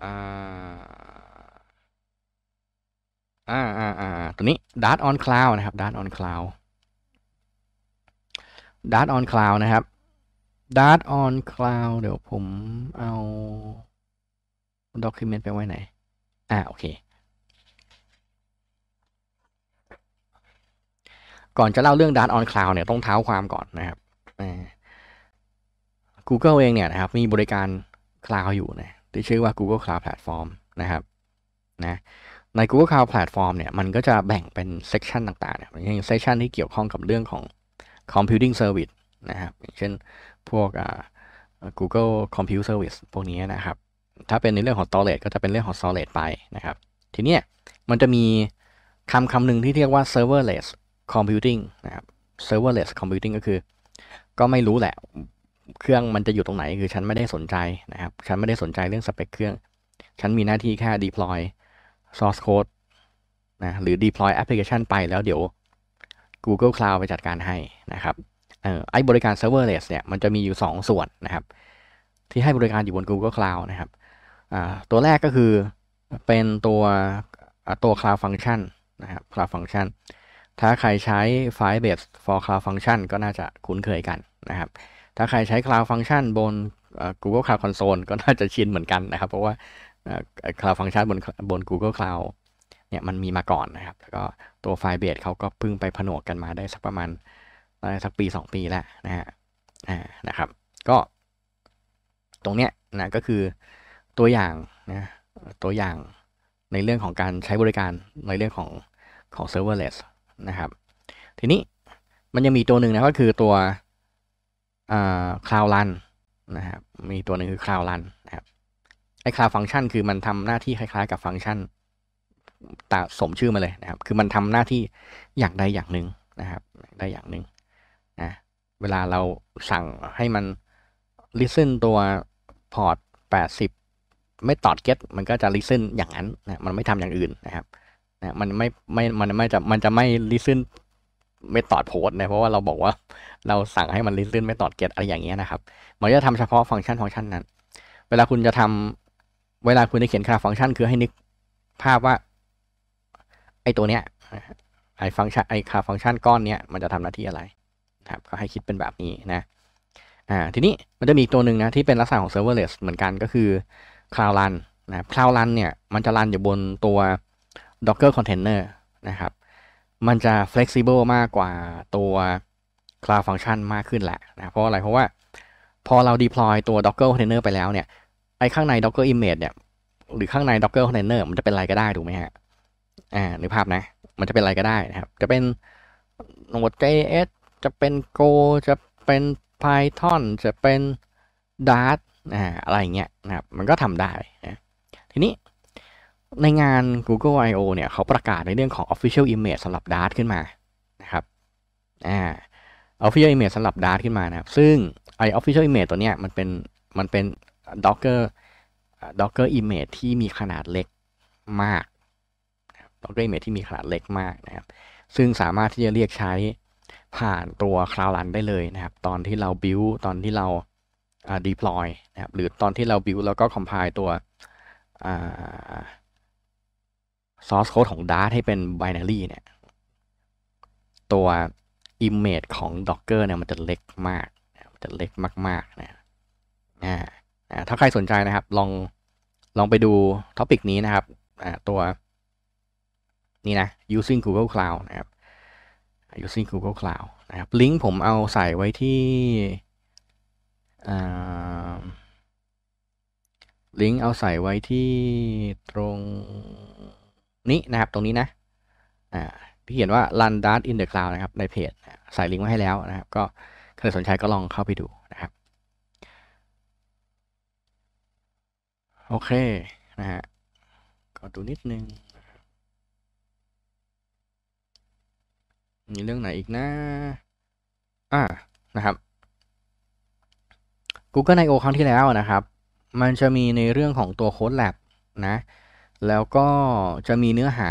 อ่าอ่าอ่าตัวนี้ Dart on Cloud นะครับ Dart on Cloud Dart on Cloud นะครับ Dart on Cloud เดี๋ยวผมเอา Document ไปไว้ ไหน อ่าโอเค ก่อนจะเล่าเรื่อง Dart on Cloud เนี่ย ต้องเท้าความก่อนนะครับ Google เองเนี่ยนะครับมีบริการ Cloud อยู่นะที่ชื่อว่า Google Cloud Platform นะครับนะใน Google Cloud Platform เนี่ย มันก็จะแบ่งเป็นเซกชันต่างๆเนี่ยอย่างเซกชันที่เกี่ยวข้องกับเรื่องของ computing service นะครับอย่างเช่น พวก Google Compute Service พวกนี้นะครับ ถ้าเป็นในเรื่องของ storage ก็จะเป็นเรื่องของ storage ไปนะครับ ทีนี้มันจะมีคำคำหนึ่งที่เรียกว่า serverless computing นะครับ serverless computing ก็คือ ก็ไม่รู้แหละเครื่องมันจะอยู่ตรงไหนคือฉันไม่ได้สนใจนะครับ ฉันไม่ได้สนใจเรื่องสเปคเครื่อง ฉันมีหน้าที่แค่ deploy source code นะหรือ deploy application ไปแล้วเดี๋ยว Google Cloud ไปจัดการให้นะครับออไอ้บริการ serverless เนี่ยมันจะมีอยู่ 2 ส่วนนะครับ ที่ให้บริการอยู่บน Google Cloud นะครับตัวแรกก็คือเป็นตัวตัว Cloud Function นะครับ Cloud Function ถ้าใครใช้ Firebase for Cloud Function ก็น่าจะคุ้นเคยกันนะครับ ถ้าใครใช้ Cloud Function บน Google Cloud Console ก็น่าจะชินเหมือนกันนะครับ เพราะว่า Cloud Function บนบน Google Cloud เนี่ยมันมีมาก่อนนะครับแล้วก็ตัวไฟเบดเขาก็เพิ่งไปผนวกกันมาได้สักประมาณได้สักปี 2 ปีแล้วนะฮะอ่านะครับ ก็ตรงเนี้ยนะก็คือตัวอย่างนะตัวอย่างในเรื่องของการใช้บริการ ในเรื่องของของเซ์ฟเวอร์เลสนะครับทีนี้มันยังมีตัวหนึ่งนะก็คือตัวอ่าว l o u d r นะครับมีตัวหนึ่งคือคลาว d ันนะครับไอ้ลาว u d f u n ชันคือมันทำหน้าที่คล้ายๆ กับฟังก์ชันตาสมชื่อมาเลยนะครับ คือมันทำหน้าที่อย่างใดอย่างหนึ่งนะครับ ได้อย่างหนึ่งนะเวลาเราสั่งให้มัน listen ตัวพแปดส80 ไม่ตอดก็ตมันก็จะ listen อย่างนั้นนะ มันไม่ทำอย่างอื่นนะครับนะมันไม่ไม่ มันไม่จะ มันจะไม่ listen ไม่ตอดโพสนะ เพราะว่าเราบอกว่า เราสั่งให้มัน listen ไม่ตอดก็ตอะไรอย่างเงี้ยนะครับ มันจะทำเฉพาะฟังก์ชันฟังก์ชันนั้น เวลาคุณจะทำ เวลาคุณจะเขียนค่าฟังก์ชันคือให้นึกภาพว่าไอตัวเนี้ยไอฟังชันไอค่าฟังก์ชันก้อนเนี้ยมันจะทำหน้าที่อะไรนะครับก็ให้คิดเป็นแบบนี้นะอ่าทีนี้มันจะมีตัวหนึ่งนะที่เป็นลักษณะของเ serverless เหมือนกันก็คือ cloud run นะ cloud run เนี่ยมันจะรันอยู่บนตัว docker container นะครับมันจะ flexible มากกว่าตัว cloud function มากขึ้นแหละนะเพราะอะไรเพราะว่าพอเรา deploy ตัว docker container ไปแล้วเนี่ยไอข้างใน docker image เนี่ยหรือข้างใน docker container มันจะเป็นอะไรก็ได้ถูกไหมฮะอ่านึกภาพนะมันจะเป็นอะไรก็ได้นะครับจะเป็นโนด JS จะเป็น Go จะเป็น Python จะเป็น Dart อ่าอะไรเงี้ยนะครับมันก็ทำได้นะทีนี้ ในงาน Google I/O เนี่ยเขาประกาศในเรื่องของ Official Image สำหรับ Dart ขึ้นมานะครับอ่า Official Image สำหรับ Dart ขึ้นมานะครับซึ่งไอ Official Image ตัวเนี้ยมันเป็นมันเป็น Docker Docker Image ที่มีขนาดเล็กมากต่อด้วย i m เมทที่มีขนาดเล็กมากนะครับ ซึ่งสามารถที่จะเรียกใช้ผ่านตัว Cloud Run ได้เลยนะครับ ตอนที่เรา build ตอนที่เรา deploy นะครับหรือตอนที่เรา build แล้วก็ compile ตัว source code ของ Dart ให้เป็น binary เนี่ยตัว image ของ Docker เนี่ยมันจะเล็กมากมันจะเล็กมากๆนะนะถ้าใครสนใจนะครับ ลองลองไปดูท็อปิกนี้นะครับตัวนี่นะ using Google Cloud นะครับ using Google Cloud นะครับ ลิงก์ผมเอาใส่ไว้ที่ลิงก์เอาใส่ไว้ที่ตรงนี้นะครับ ตรงนี้นะที่เขียนว่า run dart in the cloud นะครับ ในเพจ ใส่ลิงก์ไว้ให้แล้วนะครับ ก็ใครสนใจก็ลองเข้าไปดูนะครับ โอเคนะฮะก็ดูนิดนึงมีเรื่องไหนอีกนะ อ่านะครับ Google I/O ครั้งที่แล้วนะครับ มันจะมีในเรื่องของตัวโค้ดแลบนะ แล้วก็จะมีเนื้อหา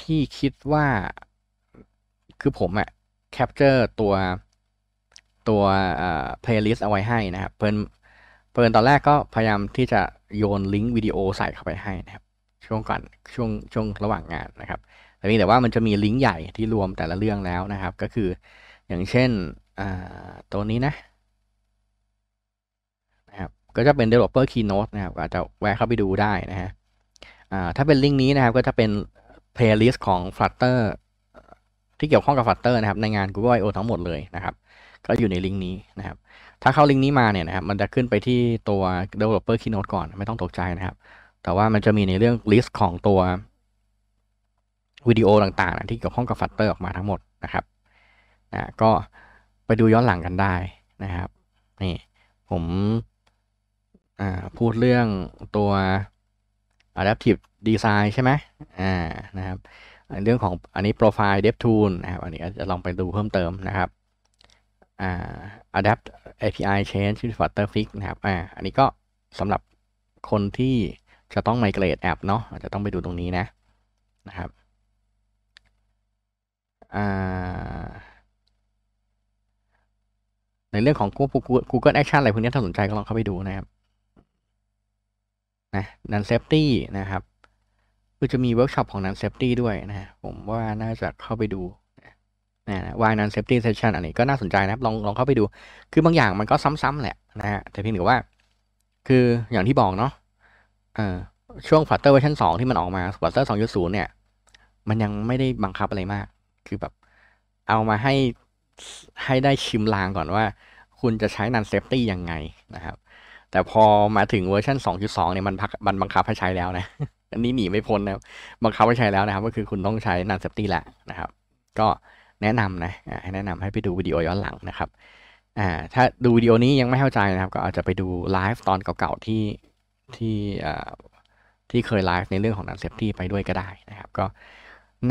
ที่คิดว่าคือผมอะแคปเจอร์ตัวตัวเพลย์ลิสต์เอาไว้ให้นะครับเพิ่นเพิ่นตอนแรกก็พยายามที่จะโยนลิงก์วิดีโอใส่เข้าไปให้นะครับ ช่วงก่อนช่วงช่วงระหว่างงานนะครับเพียงแต่ว่ามันจะมีลิงก์ใหญ่ที่รวมแต่ละเรื่องแล้วนะครับ ก็คืออย่างเช่นตัวนี้นะนะครับก็จะเป็น developer keynote นะครับอาจจะแวะเข้าไปดูได้นะฮะถ้าเป็นลิงก์นี้นะครับ ก็จะเป็น playlist ของ Flutter ที่เกี่ยวข้องกับ Flutter นะครับ ในงาน Google I/O ทั้งหมดเลยนะครับ ก็อยู่ในลิงก์นี้นะครับ ถ้าเข้าลิงก์นี้มาเนี่ยนะครับ มันจะขึ้นไปที่ตัว developer keynote ก่อนไม่ต้องตกใจนะครับ แต่ว่ามันจะมีในเรื่อง list ของตัววิดีโอต่างๆนะที่เกี่ยวข้องกับฟัตเตอร์ออกมาทั้งหมดนะครับนะก็ไปดูย้อนหลังกันได้นะครับนี่ผมพูดเรื่องตัว adaptive design ใช่ไหมอ่านะครับเรื่องของอันนี้ profile devtool นะครับอันนี้จะลองไปดูเพิ่มเติมนะครับอ่า adapt API change to Flutter fix นะครับอ่าอันนี้ก็สำหรับคนที่จะต้อง migrate แอปเนาะจะต้องไปดูตรงนี้นะนะครับในเรื่องของ Google Action อะไรพวกนี้ถ้าสนใจก็ลองเข้าไปดูนะครับนะนันเซฟตี้นะครับคือจะมีเวิร์กช็อปของนันเซฟตี้ด้วยนะผมว่าน่าจะเข้าไปดูนะวายนันเซฟตี้เซสชันอันนี้ก็น่าสนใจนะครับ ลองลองเข้าไปดู คือบางอย่างมันก็ซ้ำๆแหละนะฮะแต่เพียงแต่ว่า คืออย่างที่บอกเนาะเอ่อช่วงฟัตเตอร์เวอร์ชันสองที่มันออกมาฟัตเตอร์สองยุดศูนย์เนี่ย มันยังไม่ได้บังคับอะไรมากคือแบบเอามาให้ให้ได้ชิมลางก่อนว่า คุณจะใช้นันเซฟตี้ยังไงนะครับแต่พอมาถึงเวอร์ชัน2.2เนี่ยมันพักนบังคับให้ใช้แล้วนะ อันนี้หนีไม่พ้นนะบังคับให้ใช้แล้วนะครับ ก็คือคุณต้องใช้นันเซฟตี้แหละนะครับก็แนะนำนะให้แนะนำให้ไปดูวิดีโอย้อนหลังนะครับ อ่า ถ้าดูวิดีโอนี้ยังไม่เข้าใจนะครับ ก็อาจจะไปดูไลฟ์ตอนเก่าๆ ที่ที่อ่าที่เคยไลฟ์ในเรื่องของนันเซฟตี้ไปด้วยก็ได้นะครับ ก็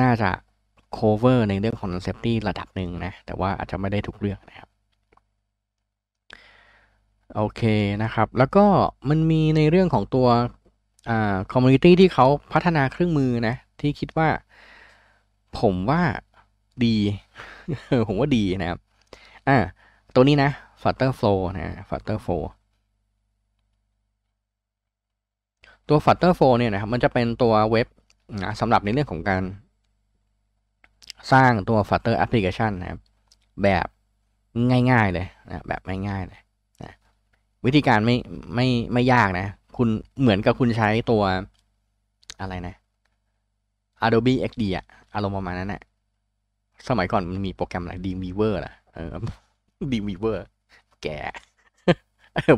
น่าจะ cover ในเรื่องของ safety ระดับหนึ่งนะแต่ว่าอาจจะไม่ได้ทุกเรื่องนะครับโอเคนะครับ แล้วก็มันมีในเรื่องของตัวอ่า community ที่เขาพัฒนาเครื่องมือนะที่คิดว่าผมว่าดีผมว่าดีนะครับอ่าตัวนี้นะ Flutter Flow นะ Flutter Flow ตัว Flutter Flow เนี่ยนะครับมันจะเป็นตัวเว็บนะสำหรับในเรื่องของการสร้างตัว f ั u t t e r Application นะครับแบบง่ายๆเลยนะแบบง่ายๆเลยนะวิธีการไม่ไม่ไม่ยากนะ คุณเหมือนกับคุณใช้ตัวอะไรนะ Adobe XD อะอารมณ์ประมาณนั้นแหละสมัยก่อนมันมีโปรแกรมอะไร Dreamweaver ล่ะเออ Dreamweaver แก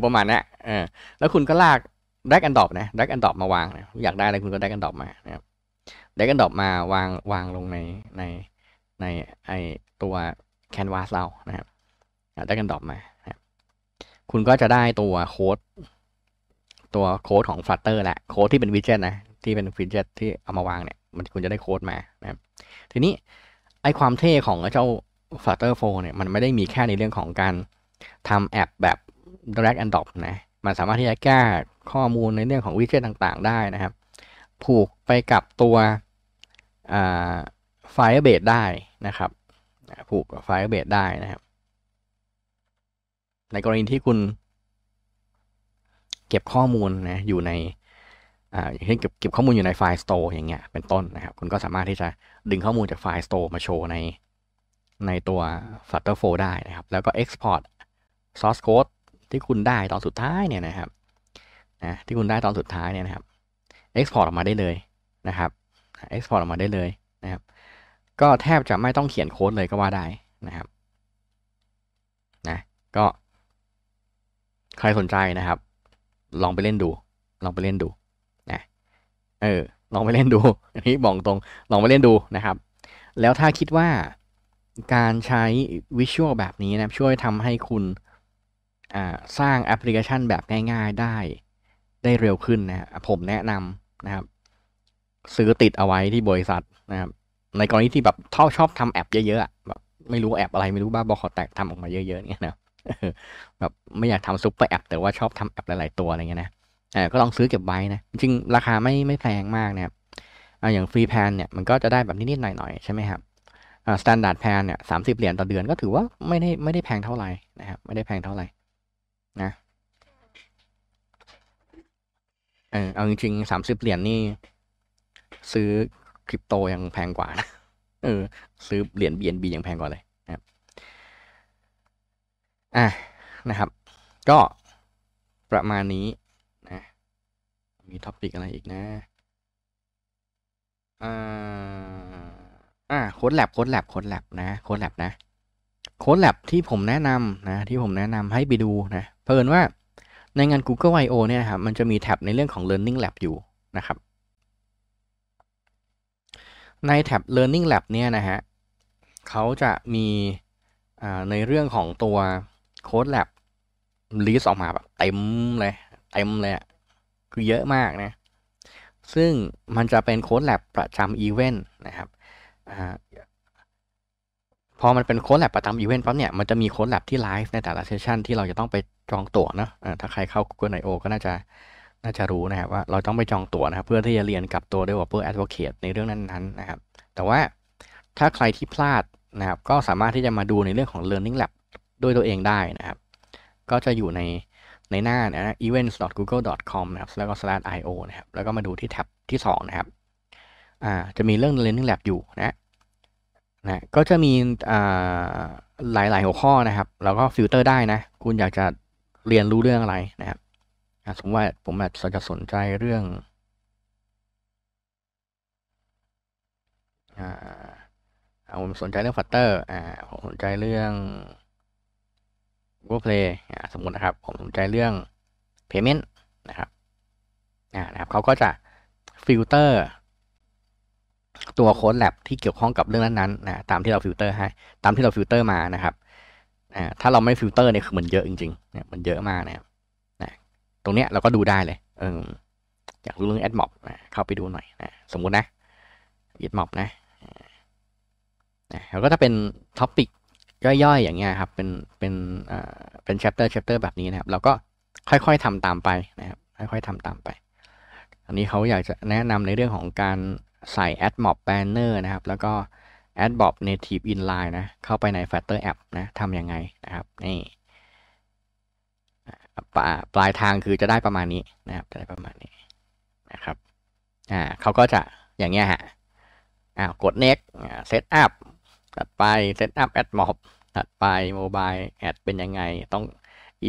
ประมาณนั้นเออแล้วคุณก็ลากแดกอันดอบนะแดกอันดอบมาวางนะอยากได้อะไรคุณก็แดกอันดอบมานะครับเด็กกันดอบมาวางวางลงในในในไอตัวแคนวาสเรานะครับเด็กกันดอบมา คุณก็จะได้ตัวโค้ดตัวโค้ดของ Flutter แหละโค้ดที่เป็นวิดเจ็ตนะที่เป็นวิดเจ็ตที่เอามาวางเนี่ยมันคุณจะได้โค้ดมานะครับ ทีนี้ไอความเท่ของเจ้า Flutter 4เนี่ยมันไม่ได้มีแค่ในเรื่องของการทำแอปแบบ drag and drop นะ มันสามารถที่จะแก้ข้อมูลในเรื่องของวิดเจ็ตต่างๆ ได้นะครับ ผูกไปกับตัวไฟเบสได้นะครับ ผูกไฟเบได้นะครับ ในกรณีที่คุณเก็บข้อมูลนะอยู่ในอย่างเช่นเก็บเก็บข้อมูลอยู่ในไฟล์ store อย่างเงี้ยเป็นต้นนะครับ คุณก็สามารถที่จะดึงข้อมูลจากไฟล์ store มาโชว์ในในตัว Flutterflow ได้นะครับ แล้วก็ export source code ที่คุณได้ตอนสุดท้ายเนี่ยนะครับนะที่คุณได้ตอนสุดท้ายเนี่ยนะครับ export ออกมาได้เลยนะครับ export ออกมาได้เลยนะครับ ก็แทบจะไม่ต้องเขียนโค้ดเลยก็ว่าได้นะครับ นะก็ ใครสนใจนะครับ ลองไปเล่นดู ลองไปเล่นดูนะเออ ลองไปเล่นดูอันนี้บอกตรง ลองไปเล่นดูนะครับ แล้วถ้าคิดว่าการใช้วิชวลแบบนี้นะช่วยทำให้คุณสร้างแอปพลิเคชันแบบง่าย ๆได้ได้เร็วขึ้นนะ ผมแนะนำนะครับซื้อติดเอาไว้ที่บริษัทนะครับ ในกรณีที่แบบท่อชอบทำแอปเยอะๆแบบ ไม่รู้แอปอะไรไม่รู้บ้าบอขอแตกทำออกมาเยอะๆเนี่ยนะแบบไม่อยากทำซุปเปอร์แอปแต่ว่าชอบทำแอปหลายๆตัวอะไรเงี้ยนะก็ลองซื้อเก็บไว้นะ จริงราคาไม่ไม่แพงมากนะครับอย่างฟรีแพนเนี่ย มันก็จะได้แบบนิดๆหน่อยๆใช่ไหมครับสแตนดาร์ดแพนเนี่ยสามสิบเหรียญต่อเดือนก็ถือว่าไม่ได้ไม่ได้แพงเท่าไหร่นะครับไม่ได้แพงเท่าไหร่นะ เออเอาจริงๆสามสิบเหรียญนี่ซื้อคริปโตยังแพงกว่านะเออ ซื้อเหรียญ BNB ยังแพงกว่าเลยนะครับอ่ะนะครับ ก็ประมาณนี้นะ มีท็อปิกอะไรอีกนะ อ่า อ่าโค้ดแลบโค้ดแลบโค้ดแลบนะโค้ดแลบนะโค้ดแลบที่ผมแนะนำนะ ที่ผมแนะนำให้ไปดูนะ เพิ่นว่าในงาน Google I.O. เนี่ยครับ มันจะมีแท็บในเรื่องของ Learning Lab อยู่นะครับในแท็บ Learning Lab เนี่ยนะฮะเขาจะมีในเรื่องของตัว Code Lab ลิสต์ออกมาแบบเต็มเลย เต็มเลยคือเยอะมากนะ ซึ่งมันจะเป็นโค้ดแลบประจำอีเวนต์นะครับพอมันเป็นโค้ดแลบประจำอีเวนต์ปั๊บเนี่ย มันจะมีโค้ดแลบที่ไลฟ์ในแต่ละเซสชันที่เราจะต้องไปจองตั๋วนะะถ้าใครเข้า Google I.O. ก็น่าจะน่าจะรู้นะครับว่าเราต้องไปจองตั๋วนะครับ เพื่อที่จะเรียนกับตัว Developer Advocate ในเรื่องนั้น ๆ นะครับ แต่ว่าถ้าใครที่พลาดนะครับ ก็สามารถที่จะมาดูในเรื่องของ Learning Lab ด้วยตัวเองได้นะครับ ก็จะอยู่ในในหน้านะ events.google.com นะครับแล้วก็ slash /io นะครับ แล้วก็มาดูที่แท็บที่2นะครับอ่าจะมีเรื่อง Learning Lab อยู่นะนะก็จะมีอ่าหลาย ๆ หัวข้อนะครับ แล้วก็ฟิลเตอร์ได้นะ คุณอยากจะเรียนรู้เรื่องอะไรนะครับสมมติว่าผมอาจจะสนใจเรื่องเอาผมสนใจเรื่องฟัตเตอร์อ่าผมสนใจเรื่อง Google Play อ่าสมมตินะครับ ผมสนใจเรื่อง Payment นะครับอ่านะครับเขาก็จะฟิลเตอร์ตัวโค้ดแลบที่เกี่ยวข้องกับเรื่องนั้นๆนะตามที่เราฟิลเตอร์ให้ ตามที่เราฟิลเตอร์มานะครับอ่าถ้าเราไม่ฟิลเตอร์เนี่ยคือมันเยอะจริงๆเนี่ยมันเยอะมากนะครับตรงเนี้ยเราก็ดูได้เลยเอออยากรู้เรื่องแอดม็อบเข้าไปดูหน่อยนะสมมุตินะแอดม็อบนะแล้วก็ถ้าเป็นท็อปิกย่อยๆ อย่างเงี้ยครับ เป็นเป็นอ่เป็นแชปเตอร์แชปเตอร์แบบนี้นะครับ เราก็ค่อยๆทำตามไปนะครับค่อยๆทำตามไปอันนี้เขาอยากจะแนะนำในเรื่องของการใส่แอดม็อบแบนเนะครับ แล้วก็อดบอบเนทีฟอินไลน์นะเข้าไปในแฟตเตอร์แอปนะทำยังไงนะครับนี่ปลายทางคือจะได้ประมาณนี้นะครับจะได้ประมาณนี้นะครับ อ่าเขาก็จะ อย่างเงี้ยฮะอ่ากด next set up ถัดไป set up a d d mob ถัดไป mobile ad d เป็นยังไง ต้อง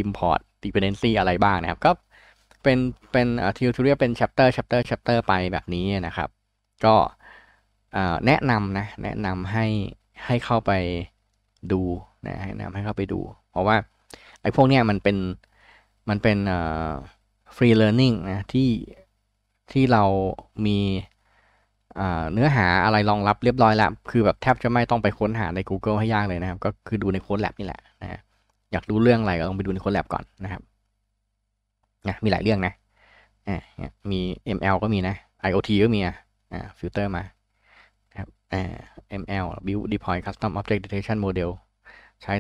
import dependency อะไรบ้างนะครับ ก็เป็น เป็นทิวทูเรียเป็น chapter chapter chapter ไปแบบนี้นะครับ ก็แนะนำนะ แนะนำให้ ให้เข้าไปดูนะ แนะนำให้เข้าไปดู เพราะว่า ไอ้พวกเนี้ยมันเป็นมันเป็นฟรีเลอร์นิ่งนะที่ที่เรามีเนื้อหาอะไรรองรับเรียบร้อยแล้ว คือแบบแทบจะไม่ต้องไปค้นหาใน Google ให้ยากเลยนะครับ ก็คือดูในโค้ดแลบนี่แหละนะอยากรู้เรื่องอะไรก็ลองไปดูในโค้ดแลบก่อนนะครับนะมีหลายเรื่องนะมี ML ก็มีนะ IoT ก็มีอ่ะฟิลเตอร์มาครับ อ่า ML build deploy custom object detection model ใช้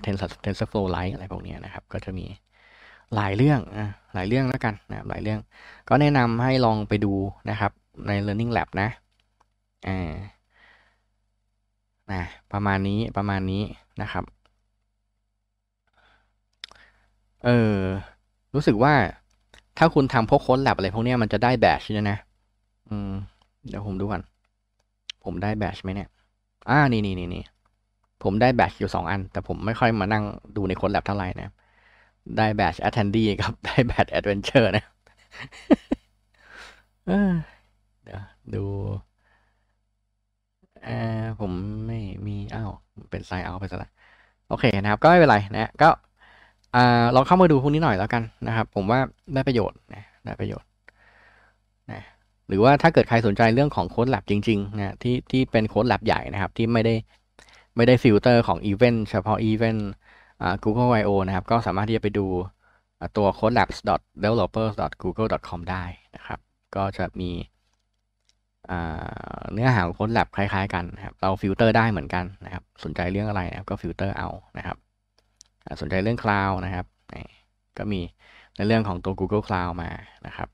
TensorFlow Lite อะไรพวกนี้นะครับ ก็จะมีหลายเรื่อง อ่ะ หลายเรื่องแล้วกันนะหลายเรื่อง ก็แนะนำให้ลองไปดูนะครับ ใน Learning Lab นะ อ่า นะ ประมาณนี้ประมาณนี้นะครับ เออ รู้สึกว่า ถ้าคุณทำพวกค้นแลบอะไรพวกนี้มันจะได้แบชใช่ไหมอืม เดี๋ยวผมดูก่อนผมได้แบชไหมเนี่ย อ่านี่นี่นี่นี่ผมได้แบชอยู่สองอัน แต่ผมไม่ค่อยมานั่งดูในค้นแลบเท่าไหร่นะได้แบชแอทเทนดี้กับ ได้แบชแอดเวนเจอร์นะเดี๋ยว ดู ผมไม่มีอ้าวเป็นไซน์เอาไปซะละโอเคนะครับ ก็ไม่เป็นไรนะก็เราเข้ามาดูพวกนี้หน่อยแล้วกันนะครับ ผมว่าได้ประโยชน์นะได้ประโยชน์นะหรือว่าถ้าเกิดใครสนใจเรื่องของโค้ดแลบจริง ๆ นะ ที่ ที่เป็นโค้ดแลบใหญ่นะครับ ที่ไม่ได้ไม่ได้ฟิลเตอร์ของอีเวนต์เฉพาะอีเวนต์ Google I/O นะครับ ก็สามารถที่จะไปดูตัว codelabs.developers.google.com ได้นะครับ ก็จะมีเนื้อหาของ codelab คล้ายๆ กันครับ เราฟิลเตอร์ได้เหมือนกันนะครับ สนใจเรื่องอะไรนะครับก็ฟิลเตอร์เอานะครับสนใจเรื่อง cloud นะครับก็มีในเรื่องของตัว Google Cloud มา นะครับ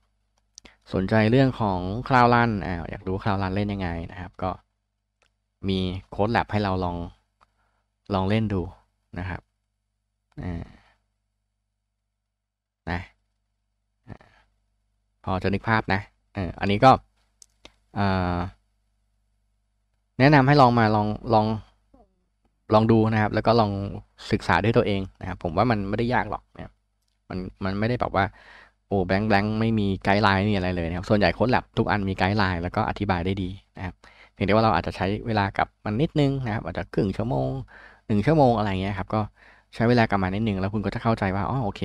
สนใจเรื่องของ Cloud Run ออยากรู้ Cloud Run เล่นยังไงนะครับ ก็มีโค้ดแลบให้เราลองลองเล่นดูนะครับนะพอจะนึกภาพนะ อันนี้ก็แนะนำให้ลองมาลองลองลองดูนะครับ แล้วก็ลองศึกษาด้วยตัวเองนะครับผมว่ามันไม่ได้ยากหรอกเนี่ยมันมันไม่ได้แบบว่าโอ้แบงค์แบงค์ไม่มีไกด์ไลน์นี่อะไรเลยนะครับ ส่วนใหญ่โค้ดแลบทุกอันมีไกด์ไลน์แล้วก็อธิบายได้ดีนะครับเพียงแต่ว่าเราอาจจะใช้เวลากับมันนิดนึงนะครับ อาจจะครึ่งชั่วโมงหนึ่งชั่วโมงอะไรเงี้ยครับก็ใช้เวลากลับมานนิดหนึ่งแล้วคุณก็จะเข้าใจว่าอ๋อโอเค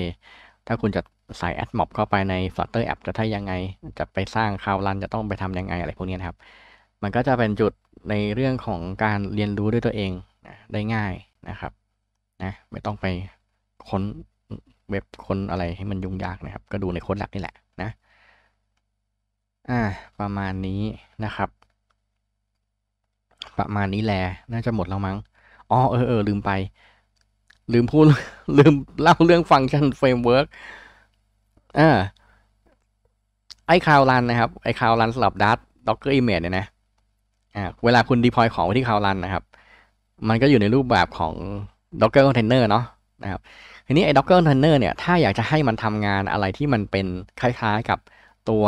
ถ้าคุณจะใส่แอดม็อบเข้าไปใน Flutter App จะทำยังไง จะไปสร้างคาวรันจะต้องไปทำยังไงอะไรพวกนี้นะครับ มันก็จะเป็นจุดในเรื่องของการเรียนรู้ด้วยตัวเองได้ง่ายนะครับนะไม่ต้องไปค้นเว็บค้นอะไรให้มันยุ่งยากนะครับ ก็ดูในโค้ดหลักนี่แหละนะอ่าประมาณนี้นะครับ ประมาณนี้แหละ น่าจะหมดแล้วมั้งอ๋อเออเออลืมไปลืมพูดลืมเล่าเรื่องฟังก์ชันเฟรมเวิร์กอ่าไอคาวรันนะครับไอคาวรันสำหรับดัตด็อกเกอร์อิมเมจเนี่ยนะ อ่าเวลาคุณดีพอยของไปที่คาวรันนะครับมันก็อยู่ในรูปแบบของ Docker Container เนาะนะครับ ทีนี้ไอ้ Docker Container เนี่ย ถ้าอยากจะให้มันทำงานอะไรที่มันเป็นคล้ายๆกับตัว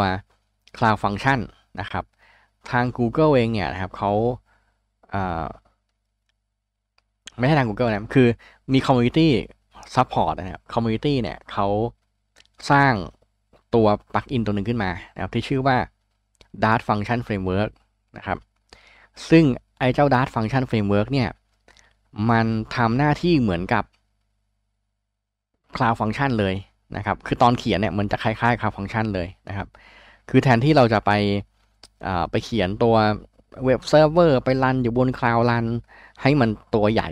Cloud Function นะครับทาง Google เองเนี่ยนะครับเขาาไม่ใช่ทาง Google นะคือมีคอมมูนิตี้ซัพพอร์ตนะครับคอมมูนิตี้เนี่ยเขาสร้างตัวปลั๊กอินตัวหนึ่งขึ้นมานะครับที่ชื่อว่า Dart Function Framework นะครับ ซึ่ง ไอ้เจ้า Dart Function Framework เนี่ยมันทำหน้าที่เหมือนกับ Cloud Function เลยนะครับ คือตอนเขียนเนี่ยมันจะคล้ายๆ Cloud Function เลยนะครับ คือแทนที่เราจะไปไปเขียนตัวเว็บเซิร์ฟเวอร์ไปรันอยู่บนคลาวด์รันให้มันตัวใหญ่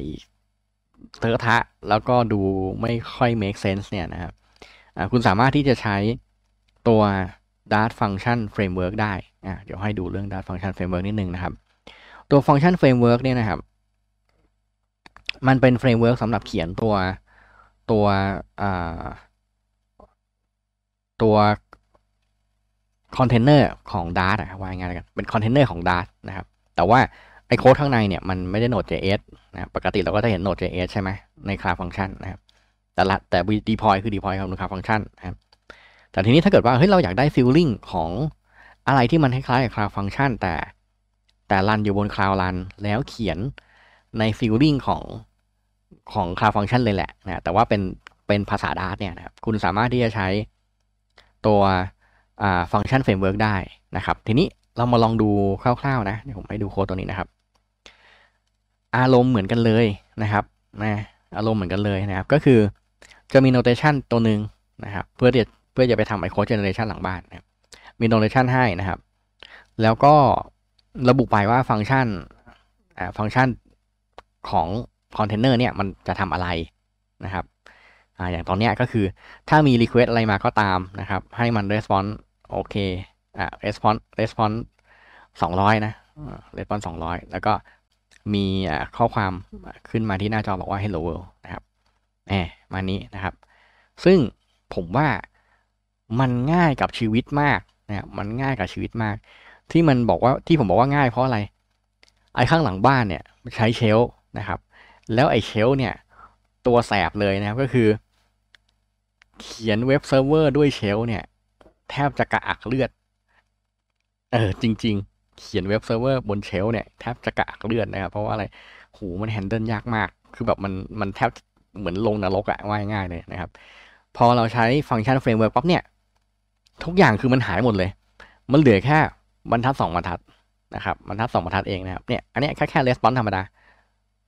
เทอะทะ แล้วก็ดูไม่ค่อย make sense เนี่ยนะครับคุณสามารถที่จะใช้ตัว Dart Function Framework ได้เดี๋ยวให้ดูเรื่อง Dart Function Framework นิดนึงนะครับ ตัว Function Framework เนี่ยนะครับ มันเป็น framework สำหรับเขียนตัวตัวตัวคอนเทนเนอร์ของ Dart นะวางงานกันเป็นคอนเทนเนอร์ของ Dart นะครับ แต่ว่าไอโค้ดข้างในเนี่ยมันไม่ได้โ d ด JS นะปกติเราก็จะเห็นโ d ด JS ใช่ไหมในคลาฟังชันนะครับ แต่ละแต่ deploy คือ deploy ของคลาฟังชันนะครับ แต่ทีนี้ถ้าเกิดว่าเฮ้ยเราอยากได้ฟิลลิ่งของอะไรที่มันคล้ายๆกับคลาฟังชันแต่ แต่รันอยู่บนคลาวรันแล้วเขียนในฟิลลิ่งของของคลาฟังชันเลยแหละนะแต่ว่าเป็นเป็นภาษา Dart เนี่ยนะครับคุณสามารถที่จะใช้ตัวฟังก์ชันเฟรมเวิร์กได้นะครับ ทีนี้เรามาลองดูคร่าวๆ นะเดี๋ยวผมให้ดูโค้ดตัวนี้นะครับอารมณ์เหมือนกันเลยนะครับนะอารมณ์เหมือนกันเลยนะครับ ก็คือจะมีโนเทชันตัวหนึ่งนะครับ เพื่อจะเพื่อจะไปทำไอโค้ดเจเนเรชันหลังบ้านนะมีโนเทชันให้นะครับแล้วก็ระบุไปว่าฟังก์ชันฟังก์ชันของคอนเทนเนอร์เนี่ยมันจะทำอะไรนะครับออย่างตอนนี้ก็คือถ้ามี Request อะไรมาก็ตามนะครับ ให้มัน Response โอเค อ่ะ response response ้อยนะเรสปอนสองร้อยแล้วก็มีข้อความขึ้นมาที่หน้าจอบอกว่า hello world นะครับแหมมานี้นะครับ ซึ่งผมว่ามันง่ายกับชีวิตมากนะมันง่ายกับชีวิตมาก ที่มันบอกว่า ที่ผมบอกว่าง่ายเพราะอะไร ไอ้ข้างหลังบ้านเนี่ยใช้เชลนะครับ แล้วไอ้เชลเนี่ย ตัวแสบเลยนะครับ ก็คือ เขียนเว็บเซิร์ฟเวอร์ด้วยเชลเนี่ยแทบจะกระอักเลือด เออจริงๆ เขียนเว็บเซิร์ฟเวอร์บนเชลเนี่ยแทบจะกระอักเลือดนะครับเพราะว่าอะไร หูมันแฮนเดิลยากมาก คือแบบมันมันแทบเหมือนลงนรกอะว่ายง่ายเลยนะครับ พอเราใช้ฟังก์ชันเฟรมเวิร์กปั๊บเนี่ยทุกอย่างคือมันหายหมดเลย มันเหลือแค่ บรรทัดสองบรรทัดนะครับ บรรทัดสองบรรทัดเองนะครับเนี่ยอันนี้แค่แค่ r e สปอนส์ธรรมดา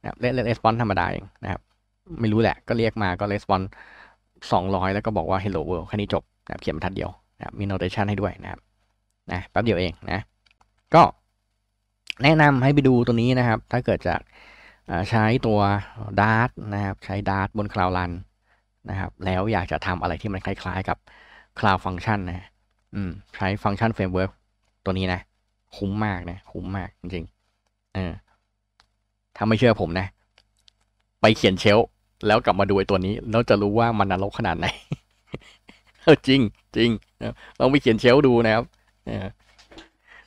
นะครับ r e s p o n s ธรรมดาเองนะครับ ไม่รู้แหละก็เรียกมาก็อนส์สองร้อยแล้วก็บอกว่า hello world แค่นี้จบนะเขียนบรรทัดเดียวนะมีโนเทชันให้ด้วยนะครับ นะแป๊บเดียวเองนะ ก็แนะนำให้ไปดูตัวนี้นะครับ ถ้าเกิดจากใช้ตัว Dart นะครับ ใช้ Dart บน Cloud Run นะครับ แล้วอยากจะทำอะไรที่มันคล้ายๆกับ Cloud Function นะ อืม ใช้ฟังก์ชัน Framework ตัวนี้นะ คุ้มมากนะ คุ้มมาก จริงๆเออถ้าไม่เชื่อผมนะ ไปเขียนเชลแล้วกลับมาดูไอ้ตัวนี้แล้วจะรู้ว่ามันนรกขนาดไหนจริงจริงลองไปเขียนเชลดูนะครับ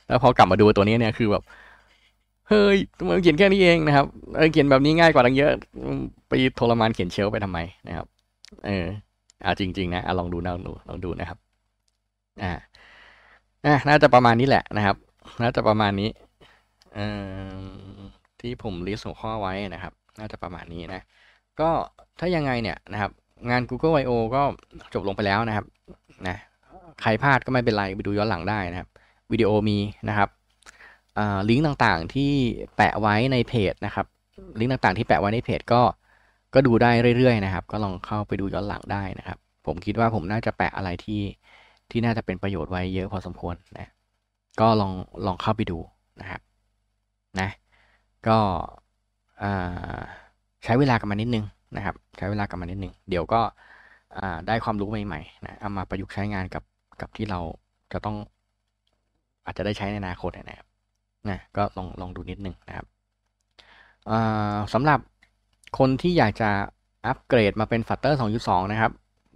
แล้วพอกลับมาดูตัวนี้เนี่ยคือแบบ เฮ้ยทำไมเขียนแค่นี้เองนะครับเขียนแบบนี้ง่ายกว่าตั้งเยอะไปทรมานเขียนเชลไปทำไมนะครับ เอออ่าจริงๆนะอะลองดูลองดูลองดูนะครับอ่าอ่าน่าจะประมาณนี้แหละนะครับ น่าจะประมาณนี้เออที่ผมลิสต์หัวข้อไว้นะครับ น่าจะประมาณนี้นะ ก็ถ้ายังไงเนี่ยนะครับงาน Google I/O ก็จบลงไปแล้วนะครับ นะ ใครพลาดก็ไม่เป็นไรไปดูย้อนหลังได้นะครับ วิดีโอมีนะครับลิงก์ต่างๆที่แปะไว้ในเพจนะครับ ลิงก์ต่างๆ ที่แปะไว้ในเพจก็ ก็ดูได้เรื่อยๆ นะครับ ก็ลองเข้าไปดูย้อนหลังได้นะครับ ผมคิดว่าผมน่าจะแปะอะไรที่ ที่น่าจะเป็นประโยชน์ไว้เยอะพอสมควรนะ ก็ลองลองเข้าไปดูนะครับ นะ ก็ใช้เวลากันมานิดนึงนะครับใช้เวลากับมันนิดหนึ่งเดี๋ยวก็ได้ความรู้ใหม่ๆนะเอามาประยุกต์ใช้งานกับกับที่เราจะต้องอาจจะได้ใช้ในอนาคตนะครับนะก็ลองลองดูนิดหนึ่งนะครับสำหรับคนที่อยากจะอัปเกรดมาเป็นฟัตเตอร์2.2 นะครับ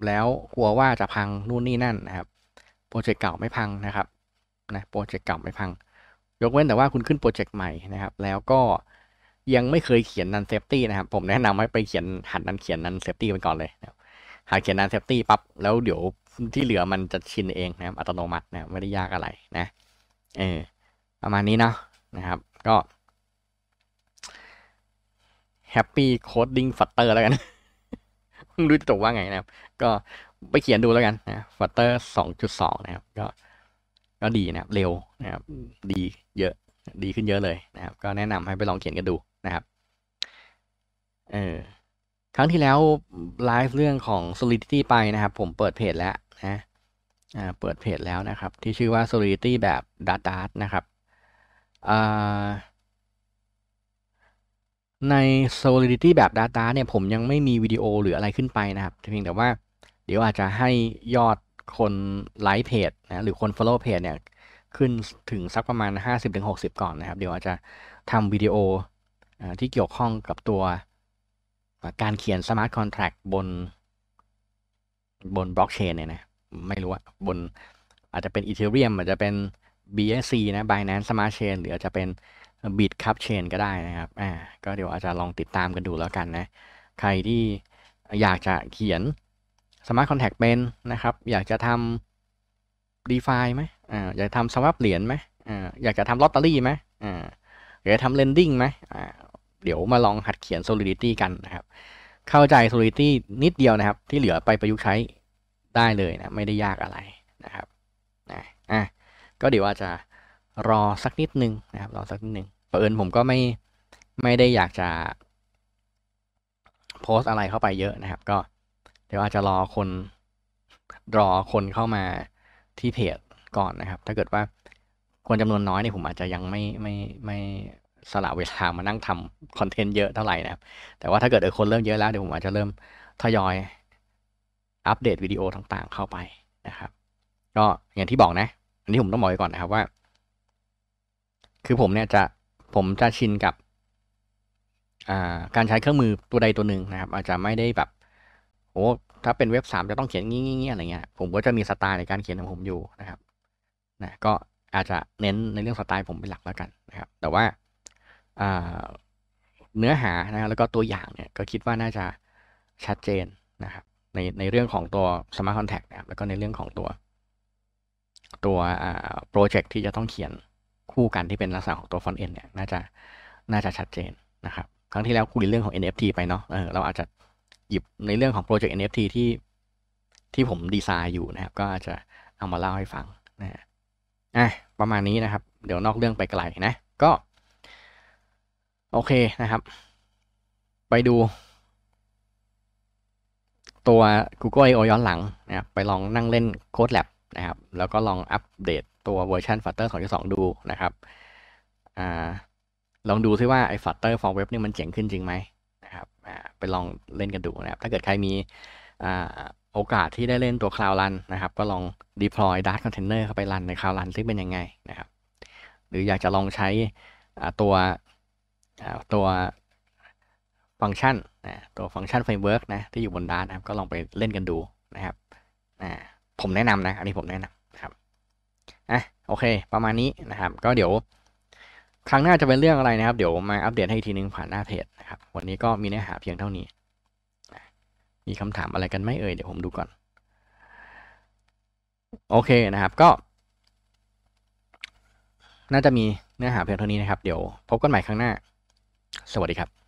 แล้วกลัวว่าจะพังนู่นนี่นั่นนะครับโปรเจกต์เก่าไม่พังนะครับนะโปรเจกต์เก่าไม่พัง ยกเว้นแต่ว่าคุณขึ้นโปรเจกต์ใหม่นะครับ แล้วก็ยังไม่เคยเขียนนันเซฟตี้นะครับ ผมแนะนำให้ไปเขียนหัดนั้นเขียนนันเซฟตี้ไปก่อนเลยนะหากเขียนนันเซฟตี้ปั๊บแล้วเดี๋ยวที่เหลือมันจะชินเองนะครับ อัตโนมัตินะไม่ได้ยากอะไร นะ เออประมาณนี้เนาะนะครับ ก็ Happy Coding f ต u t t e r แล้วกันไม่รู้จะตกว่าไงนะครับ ก็ไปเขียนดูแล้วกันนะ Flutter 2.2 นะครับ ก็ก็ดีนะครับเร็วนะครับ ดีเยอะดีขึ้นเยอะเลยนะครับ ก็แนะนำให้ไปลองเขียนกันดูนะครับเออครั้งที่แล้วไลฟ์เรื่องของ solidity ไปนะครับ ผมเปิดเพจแล้วนะอ่าเปิดเพจแล้วนะครับ ที่ชื่อว่า solidity แบบ data นะครับอ่าใน solidity แบบ data เนี่ยผมยังไม่มีวิดีโอหรืออะไรขึ้นไปนะครับเพียงแต่ว่าเดี๋ยวอาจจะให้ยอดคนไลค์เพจนะหรือคน follow เพจเนี่ยขึ้นถึงสักประมาณ 50-60 ก่อนนะครับ เดี๋ยวอาจจะทำวิดีโอที่เกี่ยวข้องกับตัวการเขียนสมาร์ทคอนแท็กบนบนบล็อกเชนเนี่ยนะไม่รู้ว่าบนอาจจะเป็นอีเทเรียมอาจจะเป็น BSC นะ Binance Smart Chain หรืออาจจะเป็น Bitcup Chain ก็ได้นะครับอ่าก็เดี๋ยวอาจจะลองติดตามกันดูแล้วกันนะ ใครที่อยากจะเขียน Smart Contract เป็นนะครับ อยากจะทำ DeFi ไหมอ่าอยากทำสวัสเหรียญไหมอ่าอยากจะทำลอตเตอรี่ไหมอ่าอยากจะทำเลนดิ้งไหมอ่าเดี๋ยวมาลองหัดเขียน solidity กันนะครับ เข้าใจ solidity นิดเดียวนะครับ ที่เหลือไปประยุกต์ใช้ได้เลยนะ ไม่ได้ยากอะไรนะครับนะอ่ะก็เดี๋ยวอาจจะรอสักนิดนึงนะครับ รอสักนิดนึงเอิญผมก็ไม่ ไม่ได้อยากจะโพสอะไรเข้าไปเยอะนะครับ ก็เดี๋ยวอาจจะรอคนรอคนเข้ามาที่เพจก่อนนะครับ ถ้าเกิดว่าคนจำนวนน้อยเนี่ยผมอาจจะยังไม่ไม่ไม่ สละเวลามานั่งทำคอนเทนต์เยอะเท่าไหร่นะครับ แต่ว่าถ้าเกิดเออคนเริ่มเยอะแล้วเดี๋ยวผมอาจจะเริ่มทยอยอัปเดตวิดีโอต่างๆเข้าไปนะครับ ก็อย่างที่บอกนะ อันนี้ผมต้องบอกไว้ก่อนนะครับว่า คือผมเนี่ยจะผมจะชินกับ การใช้เครื่องมือตัวใดตัวหนึ่งนะครับ อาจจะไม่ได้แบบโอ้ถ้าเป็นเว็บสามจะต้องเขียนงี้ๆอะไรเงี้ย ผมก็จะมีสไตล์ในการเขียนของผมอยู่นะครับนะก็อาจจะเน้นในเรื่องสไตล์ผมเป็นหลักแล้วกันนะครับ แต่ว่าเนื้อหานะแล้วก็ตัวอย่างเนี่ยก็คิดว่าน่าจะชัดเจนนะครับ ในในเรื่องของตัว Smart Contact นะครับแล้วก็ในเรื่องของตัว ตัวโปรเจกต์ที่จะต้องเขียนคู่กันที่เป็นลักษณะของตัวฟอนต์เอ็นเนี่ยน่าจะน่าจะชัดเจนนะครับ ครั้งที่แล้วคุยเรื่องของ NFT ไปเนาะเออเราอาจจะหยิบในเรื่องของโปรเจกต์ NFT ที่ที่ผมดีไซน์อยู่นะครับ ก็อาจจะเอามาเล่าให้ฟังนะอ่ะ ประมาณนี้นะครับ เดี๋ยวนอกเรื่องไปไกลนะ ก็ โอเคนะครับ ไปดู ตัว Google I/O ย้อนหลังนะครับไปลองนั่งเล่น Code Lab นะครับ แล้วก็ลองอัปเดตตัวเวอร์ชัน Flutter 2.2 ดูนะครับอ่าลองดูซิว่าไอ้ Flutter for Web นี่มันเจ๋งขึ้นจริงไหมนะครับอ่าไปลองเล่นกันดูนะครับ ถ้าเกิดใครมีอ่าโอกาสที่ได้เล่นตัว Cloud Run นะครับ ก็ลอง deploy Dart Container เข้าไปรันใน Cloud Run ซึ่งเป็นยังไงนะครับ หรืออยากจะลองใช้ตัวตัวฟังก์ชันตัวฟังก์ชันเฟรมเวิร์กนะที่อยู่บนดาร์นะครับก็ลองไปเล่นกันดูนะครับผมแนะนำนะ อันนี้ผมแนะนำนะครับอ่ะโอเคประมาณนี้นะครับ ก็เดี๋ยวครั้งหน้าจะเป็นเรื่องอะไรนะครับ เดี๋ยวมาอัปเดตให้ทีนึงผ่านหน้าเพจนะครับวันนี้ก็มีเนื้อหาเพียงเท่านี้มีคำถามอะไรกันไหมเอ่ยเดี๋ยวผมดูก่อน โอเคนะครับก็ น่าจะมีเนื้อหาเพียงเท่านี้นะครับ เดี๋ยวพบกันใหม่ครั้งหน้า สวัสดีครับ